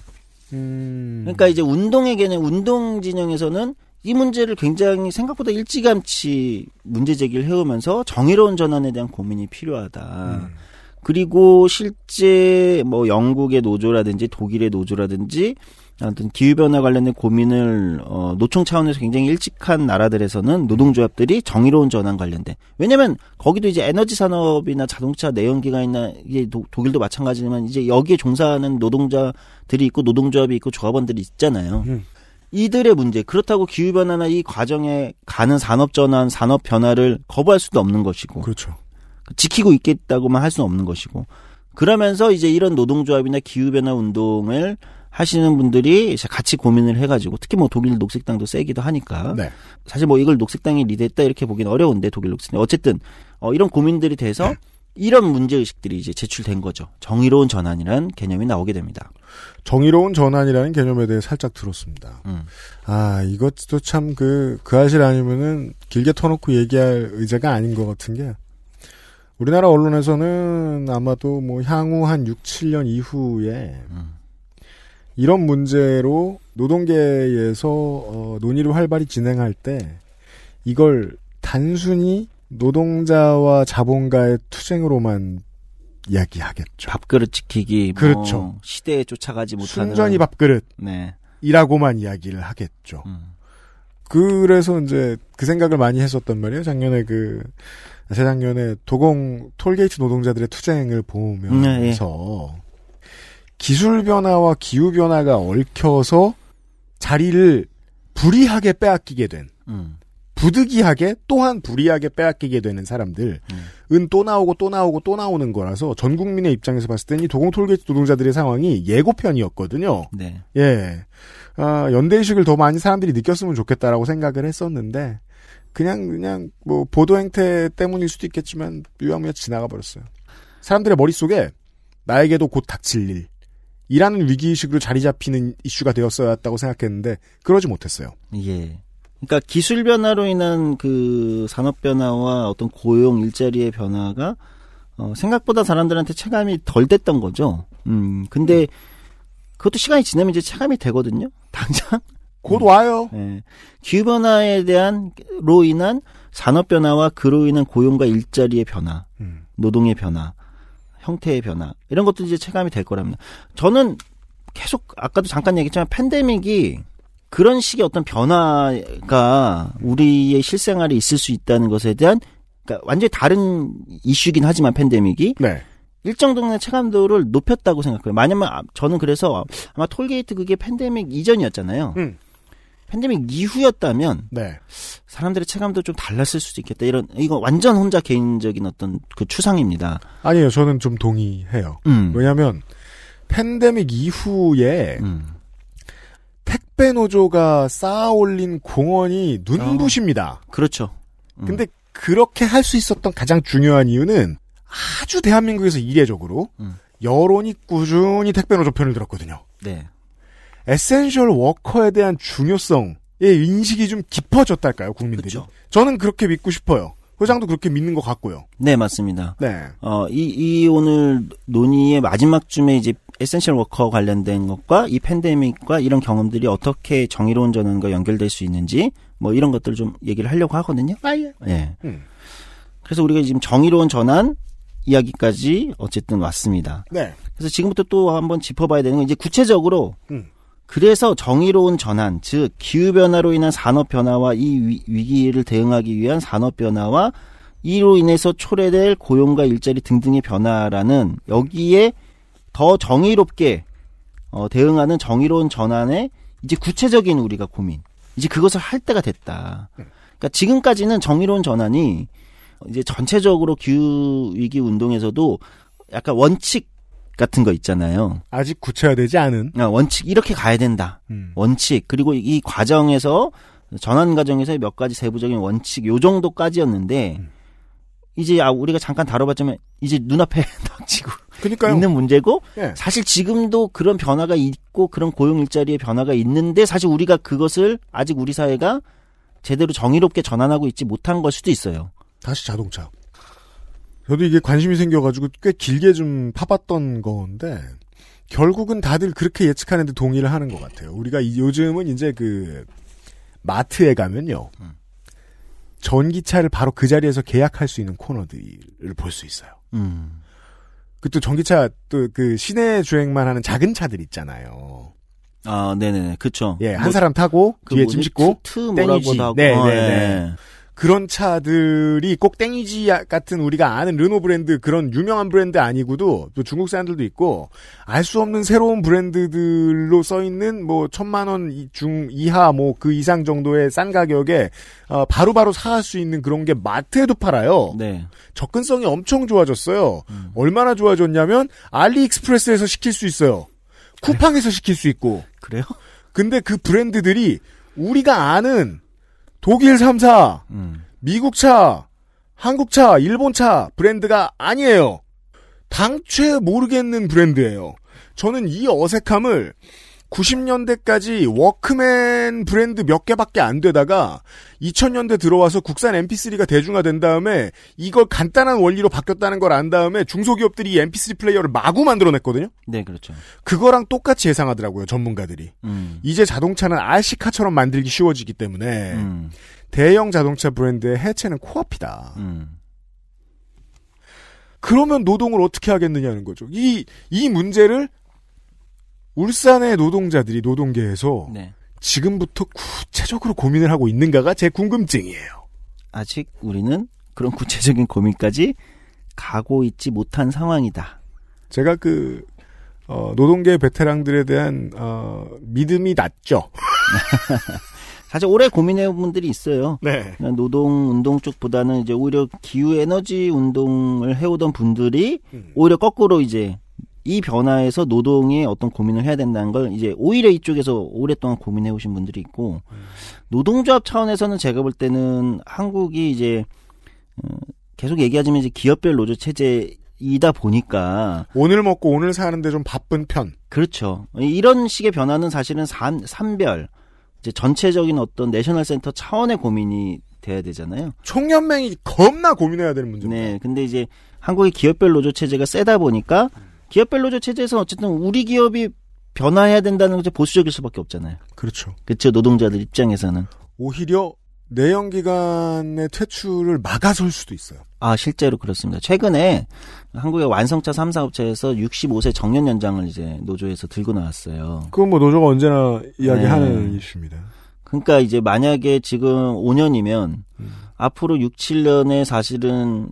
음... 그러니까 이제 운동에게는 운동 진영에서는 이 문제를 굉장히 생각보다 일찌감치 문제 제기를 해오면서 정의로운 전환에 대한 고민이 필요하다. 음. 그리고 실제 뭐 영국의 노조라든지 독일의 노조라든지 아무튼 기후변화 관련된 고민을 어, 노총 차원에서 굉장히 일찍한 나라들에서는 노동조합들이 정의로운 전환 관련된 왜냐면 거기도 이제 에너지 산업이나 자동차 내연기관이나 이게 도, 독일도 마찬가지지만 이제 여기에 종사하는 노동자들이 있고 노동조합이 있고 조합원들이 있잖아요. 음. 이들의 문제 그렇다고 기후 변화나 이 과정에 가는 산업 전환, 산업 변화를 거부할 수도 없는 것이고 그렇죠. 지키고 있겠다고만 할 수는 없는 것이고 그러면서 이제 이런 노동조합이나 기후 변화 운동을 하시는 분들이 이제 같이 고민을 해가지고 특히 뭐 독일 녹색당도 세기도 하니까 네. 사실 뭐 이걸 녹색당이 리드했다 이렇게 보기는 어려운데 독일 녹색당 어쨌든 어, 이런 고민들이 돼서 네. 이런 문제 의식들이 이제 제출된 거죠. 정의로운 전환이라는 개념이 나오게 됩니다. 정의로운 전환이라는 개념에 대해 살짝 들었습니다. 음. 아 이것도 참 그그 그 사실 그 아니면은 길게 터놓고 얘기할 의제가 아닌 것 같은 게 우리나라 언론에서는 아마도 뭐 향후 한 6, 7년 이후에 음. 이런 문제로 노동계에서 어, 논의를 활발히 진행할 때 이걸 단순히 노동자와 자본가의 투쟁으로만 이야기하겠죠. 밥그릇 지키기, 뭐 그렇죠. 뭐 시대에 쫓아가지 못하는 순전히 밥그릇이라고만 네. 이야기를 하겠죠. 음. 그래서 이제 그 생각을 많이 했었단 말이에요. 작년에 그 재작년에 도공 톨게이트 노동자들의 투쟁을 보면서 음, 네, 예. 기술 변화와 기후 변화가 얽혀서 자리를 불이하게 빼앗기게 된 음. 부득이하게 또한 불이하게 빼앗기게 되는 사람들은 음. 또 나오고 또 나오고 또 나오는 거라서 전 국민의 입장에서 봤을 때는 이 도공 톨게이트 노동자들의 상황이 예고편이었거든요. 네. 예. 아, 연대의식을 더 많이 사람들이 느꼈으면 좋겠다라고 생각을 했었는데 그냥 그냥 뭐 보도 행태 때문일 수도 있겠지만 유야무야 지나가 버렸어요. 사람들의 머릿속에 나에게도 곧 닥칠 일 이하는 위기의식으로 자리 잡히는 이슈가 되었어야 했다고 생각했는데 그러지 못했어요. 예. 그러니까 기술 변화로 인한 그 산업 변화와 어떤 고용 일자리의 변화가 어, 생각보다 사람들한테 체감이 덜 됐던 거죠. 음, 근데 네. 그것도 시간이 지나면 이제 체감이 되거든요. 당장 곧 와요. 네. 기후 변화에 대한로 인한 산업 변화와 그로 인한 고용과 일자리의 변화, 음. 노동의 변화 형태의 변화 이런 것도 이제 체감이 될 거랍니다. 저는 계속 아까도 잠깐 얘기했지만 팬데믹이 그런 식의 어떤 변화가 우리의 실생활에 있을 수 있다는 것에 대한 그러니까 완전히 다른 이슈긴 하지만 팬데믹이 네. 일정 정도의 체감도를 높였다고 생각해요. 만약면 아, 저는 그래서 아마 톨게이트 그게 팬데믹 이전이었잖아요. 음. 팬데믹 이후였다면 네. 사람들의 체감도 좀 달랐을 수도 있겠다. 이런 이거 완전 혼자 개인적인 어떤 그 추상입니다. 아니에요. 저는 좀 동의해요. 음. 왜냐하면 팬데믹 이후에 음. 택배 노조가 쌓아올린 공원이 눈부십니다. 어. 그렇죠. 음. 근데 그렇게 할 수 있었던 가장 중요한 이유는 아주 대한민국에서 이례적으로 음. 여론이 꾸준히 택배 노조 편을 들었거든요. 네. 에센셜 워커에 대한 중요성의 인식이 좀 깊어졌달까요, 국민들이? 그쵸. 저는 그렇게 믿고 싶어요. 회장도 그렇게 믿는 것 같고요. 네, 맞습니다. 네. 어, 이, 이 오늘 논의의 마지막 쯤에 이제 에센셜 워커 관련된 것과 이 팬데믹과 이런 경험들이 어떻게 정의로운 전환과 연결될 수 있는지 뭐 이런 것들을 좀 얘기를 하려고 하거든요. 아, 예. 네. 음. 그래서 우리가 지금 정의로운 전환 이야기까지 어쨌든 왔습니다. 네. 그래서 지금부터 또 한번 짚어봐야 되는 건 이제 구체적으로 음. 그래서 정의로운 전환, 즉 기후 변화로 인한 산업 변화와 이 위기를 대응하기 위한 산업 변화와 이로 인해서 초래될 고용과 일자리 등등의 변화라는 여기에 더 정의롭게 어, 대응하는 정의로운 전환에 이제 구체적인 우리가 고민, 이제 그것을 할 때가 됐다. 그러니까 지금까지는 정의로운 전환이 이제 전체적으로 기후 위기 운동에서도 약간 원칙 같은 거 있잖아요. 아직 굳혀야되지 않은. 아, 원칙 이렇게 가야 된다. 음. 원칙 그리고 이 과정에서 전환 과정에서 몇 가지 세부적인 원칙 요 정도까지였는데 음. 이제 아 우리가 잠깐 다뤄봤지만 이제 눈앞에 닥치고 그러니까요. 있는 문제고 예. 사실 지금도 그런 변화가 있고 그런 고용 일자리의 변화가 있는데 사실 우리가 그것을 아직 우리 사회가 제대로 정의롭게 전환하고 있지 못한 걸 수도 있어요. 다시 자동차. 저도 이게 관심이 생겨가지고 꽤 길게 좀 파봤던 건데 결국은 다들 그렇게 예측하는데 동의를 하는 것 같아요. 우리가 요즘은 이제 그 마트에 가면요. 음. 전기차를 바로 그 자리에서 계약할 수 있는 코너들을 볼 수 있어요. 음. 그또 전기차 또 그 시내 주행만 하는 작은 차들 있잖아요. 아, 네네 그쵸. 예, 한 뭐, 사람 타고 그 뒤에 짐 싣고 트, 트뭐라 네네네. 네. 네, 아, 네. 예. 그런 차들이 꼭 땡이지 같은 우리가 아는 르노 브랜드 그런 유명한 브랜드 아니고도 또 중국 사람들도 있고 알 수 없는 새로운 브랜드들로 써 있는 뭐 천만 원중 이하 뭐 그 이상 정도의 싼 가격에 어 바로바로 사갈수 있는 그런 게 마트에도 팔아요. 네. 접근성이 엄청 좋아졌어요. 음. 얼마나 좋아졌냐면 알리익스프레스에서 시킬 수 있어요. 쿠팡에서 시킬 수 있고. 그래요? 근데 그 브랜드들이 우리가 아는 독일 3사, 음. 미국 차, 한국 차, 일본 차 브랜드가 아니에요. 당최 모르겠는 브랜드예요. 저는 이 어색함을 90년대까지 워크맨 브랜드 몇 개밖에 안 되다가 2000년대 들어와서 국산 MP3가 대중화된 다음에 이걸 간단한 원리로 바뀌었다는 걸 안 다음에 중소기업들이 MP3 플레이어를 마구 만들어냈거든요. 네, 그렇죠. 그거랑 똑같이 예상하더라고요, 전문가들이. 음. 이제 자동차는 RC카처럼 만들기 쉬워지기 때문에 음. 대형 자동차 브랜드의 해체는 코앞이다. 음. 그러면 노동을 어떻게 하겠느냐는 거죠. 이, 이 문제를 울산의 노동자들이 노동계에서 네. 지금부터 구체적으로 고민을 하고 있는가가 제 궁금증이에요. 아직 우리는 그런 구체적인 고민까지 가고 있지 못한 상황이다. 제가 그 어, 노동계 베테랑들에 대한 어, 믿음이 낮죠. 사실 오래 고민해온 분들이 있어요. 네. 그러니까 노동 운동 쪽보다는 이제 오히려 기후 에너지 운동을 해오던 분들이 음. 오히려 거꾸로 이제 이 변화에서 노동의 어떤 고민을 해야 된다는 걸 이제 오히려 이쪽에서 오랫동안 고민해 오신 분들이 있고 노동조합 차원에서는 제가 볼 때는 한국이 이제 어, 계속 얘기하지만 이제 기업별 노조 체제 이다 보니까 오늘 먹고 오늘 사는데 좀 바쁜 편. 그렇죠. 이런 식의 변화는 사실은 산, 산별 이제 전체적인 어떤 내셔널 센터 차원의 고민이 돼야 되잖아요. 총연맹이 겁나 고민해야 되는 문제 네, 근데 이제 한국의 기업별 노조 체제가 세다 보니까 음. 기업별 노조 체제에서 어쨌든 우리 기업이 변화해야 된다는 것이 보수적일 수밖에 없잖아요. 그렇죠. 그렇죠. 노동자들 입장에서는 오히려 내연 기간의 퇴출을 막아설 수도 있어요. 아 실제로 그렇습니다. 최근에 한국의 완성차 3사 업체에서 65세 정년 연장을 이제 노조에서 들고 나왔어요. 그건 뭐 노조가 언제나 이야기하는 네. 이슈입니다. 그러니까 이제 만약에 지금 5년이면 음. 앞으로 6, 7년에 사실은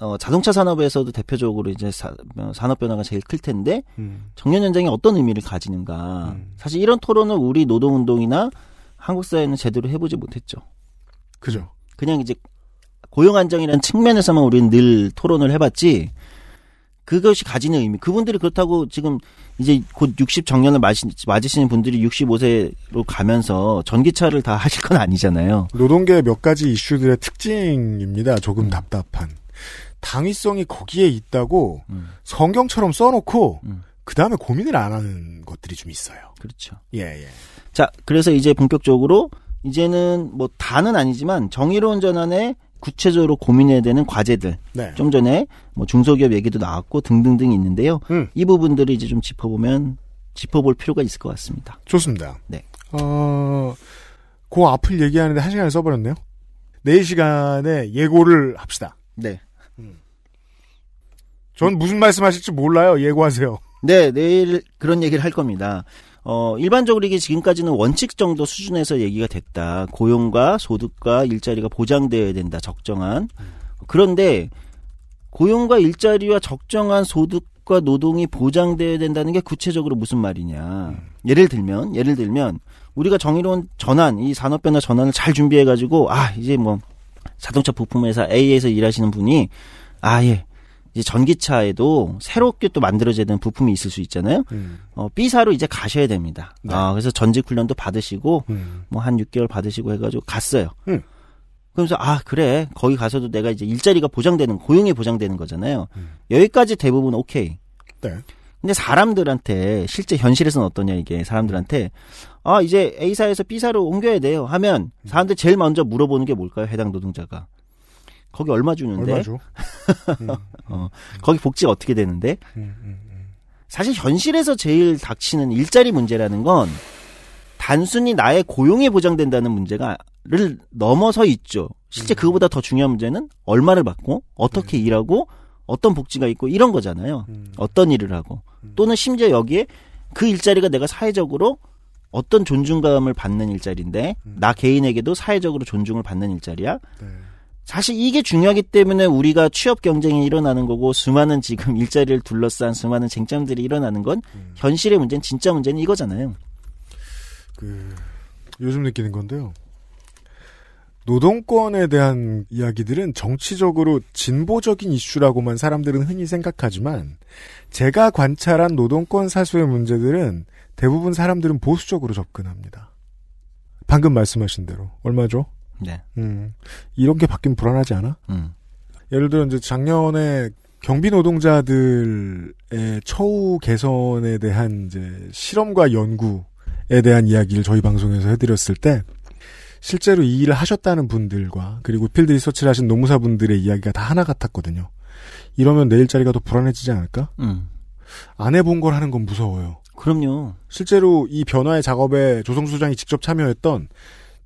어, 자동차 산업에서도 대표적으로 이제 사, 어, 산업 변화가 제일 클 텐데 음. 정년 연장이 어떤 의미를 가지는가 음. 사실 이런 토론을 우리 노동 운동이나 한국 사회는 제대로 해보지 못했죠. 그죠. 그냥 이제 고용 안정이라는 측면에서만 우리는 늘 토론을 해봤지 그것이 가지는 의미. 그분들이 그렇다고 지금 이제 곧 60 정년을 맞이, 맞으시는 분들이 65세로 가면서 전기차를 다 하실 건 아니잖아요. 노동계 몇 가지 이슈들의 특징입니다. 조금 음. 답답한. 당위성이 거기에 있다고 음. 성경처럼 써놓고 음. 그 다음에 고민을 안 하는 것들이 좀 있어요. 그렇죠. 예, 예. 자, 그래서 이제 본격적으로 이제는 뭐 다는 아니지만 정의로운 전환에 구체적으로 고민해야 되는 과제들. 네. 좀 전에 뭐 중소기업 얘기도 나왔고 등등등 있는데요. 음. 이 부분들을 이제 좀 짚어보면 짚어볼 필요가 있을 것 같습니다. 좋습니다. 네. 어, 그 앞을 얘기하는데 한 시간을 써버렸네요. 내일 네 시간에 예고를 합시다. 네. 전 무슨 말씀하실지 몰라요. 예고하세요. 네, 내일 그런 얘기를 할 겁니다. 어, 일반적으로 이게 지금까지는 원칙 정도 수준에서 얘기가 됐다. 고용과 소득과 일자리가 보장되어야 된다. 적정한. 그런데 고용과 일자리와 적정한 소득과 노동이 보장되어야 된다는 게 구체적으로 무슨 말이냐. 예를 들면, 예를 들면 우리가 정의로운 전환, 이 산업 변화 전환을 잘 준비해 가지고 아, 이제 뭐 자동차 부품 회사 A에서 일하시는 분이 아, 예. 이제 전기차에도 새롭게 또만들어지는 부품이 있을 수 있잖아요. 음. 어, B사로 이제 가셔야 됩니다. 네. 아, 그래서 전직 훈련도 받으시고 음. 뭐한 6개월 받으시고 해가지고 갔어요. 음. 그러면서 아 그래 거기 가서도 내가 이제 일자리가 보장되는 고용이 보장되는 거잖아요. 음. 여기까지 대부분 오케이. 네. 근데 사람들한테 실제 현실에서는 어떠냐 이게 사람들한테 아 이제 A사에서 B사로 옮겨야 돼요 하면 사람들 제일 먼저 물어보는 게 뭘까요 해당 노동자가 거기 얼마 주는데? 얼마 줘? 음, 어, 거기 복지가 어떻게 되는데? 음, 음, 음. 사실 현실에서 제일 닥치는 일자리 문제라는 건 단순히 나의 고용이 보장된다는 문제가를 넘어서 있죠. 실제 그거보다 더 중요한 문제는 얼마를 받고 어떻게 일하고 어떤 복지가 있고 이런 거잖아요. 어떤 일을 하고 또는 심지어 여기에 그 일자리가 내가 사회적으로 어떤 존중감을 받는 일자리인데 나 개인에게도 사회적으로 존중을 받는 일자리야. 네. 사실 이게 중요하기 때문에 우리가 취업 경쟁이 일어나는 거고 수많은 지금 일자리를 둘러싼 수많은 쟁점들이 일어나는 건 음. 현실의 문제는 진짜 문제는 이거잖아요. 그 요즘 느끼는 건데요. 노동권에 대한 이야기들은 정치적으로 진보적인 이슈라고만 사람들은 흔히 생각하지만 제가 관찰한 노동권 사수의 문제들은 대부분 사람들은 보수적으로 접근합니다. 방금 말씀하신 대로 얼마죠? 네. 음, 이런 게 바뀌면 불안하지 않아? 음. 예를 들어 이제 작년에 경비 노동자들의 처우 개선에 대한 이제 실험과 연구에 대한 이야기를 저희 방송에서 해드렸을 때 실제로 이 일을 하셨다는 분들과 그리고 필드 리서치를 하신 노무사분들의 이야기가 다 하나 같았거든요. 이러면 내일 자리가 더 불안해지지 않을까? 음. 안 해본 걸 하는 건 무서워요. 그럼요. 실제로 이 변화의 작업에 조성수장이 직접 참여했던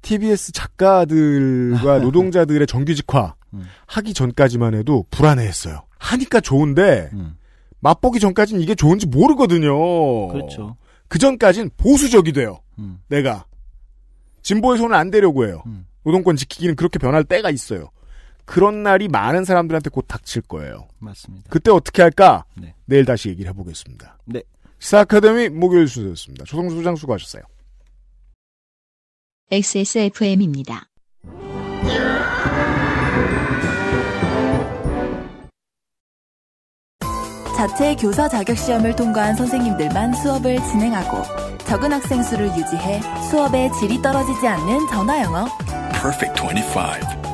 TBS 작가들과 노동자들의 정규직화 음. 하기 전까지만 해도 불안해했어요. 하니까 좋은데 음. 맛보기 전까지는 이게 좋은지 모르거든요. 그렇죠. 그 전까진 보수적이 돼요. 음. 내가 진보의 손을 안 대려고 해요. 음. 노동권 지키기는 그렇게 변할 때가 있어요. 그런 날이 많은 사람들한테 곧 닥칠 거예요. 맞습니다. 그때 어떻게 할까? 네. 내일 다시 얘기를 해보겠습니다. 네. 시사 아카데미 목요일 순서였습니다. 조성수 소장 수고하셨어요. XSFM입니다. 자체 교사 자격 시험을 통과한 선생님들만 수업을 진행하고 적은 학생 수를 유지해 수업의 질이 떨어지지 않는 전화 영어. Perfect 25.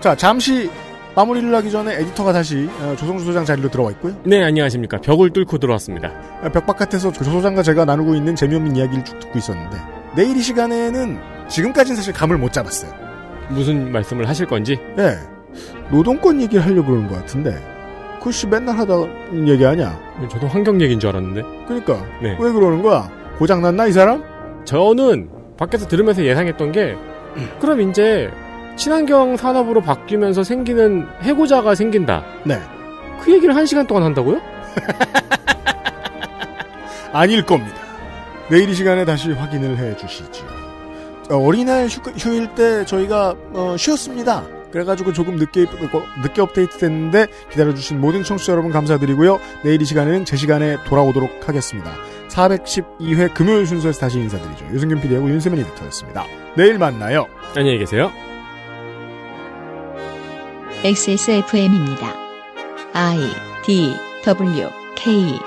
자, 잠시 마무리를 하기 전에 에디터가 다시 어, 조성주 소장 자리로 들어와 있고요. 네, 안녕하십니까. 벽을 뚫고 들어왔습니다. 아, 벽 바깥에서 조 그 소장과 제가 나누고 있는 재미없는 이야기를 쭉 듣고 있었는데 내일 이 시간에는 지금까지는 사실 감을 못 잡았어요. 무슨 말씀을 하실 건지? 네. 노동권 얘기를 하려고 그러는 것 같은데 쿠씨 맨날 하다 얘기 하냐 저도 환경 얘기인 줄 알았는데. 그러니까 네. 왜 그러는 거야? 고장 났나 이 사람? 저는 밖에서 들으면서 예상했던 게 그럼 이제 친환경 산업으로 바뀌면서 생기는 해고자가 생긴다. 네. 그 얘기를 한 시간 동안 한다고요? 아닐 겁니다. 내일 이 시간에 다시 확인을 해 주시지요. 어, 어린이날 휴, 일때 저희가 어, 쉬었습니다. 그래가지고 조금 늦게, 어, 늦게 업데이트 됐는데 기다려주신 모든 청취자 여러분 감사드리고요. 내일 이 시간에는 제 시간에 돌아오도록 하겠습니다. 412회 금요일 순서에서 다시 인사드리죠. 유승균 PD하고 윤세민 에디터였습니다. 내일 만나요. 안녕히 계세요. XSFM입니다. I D W K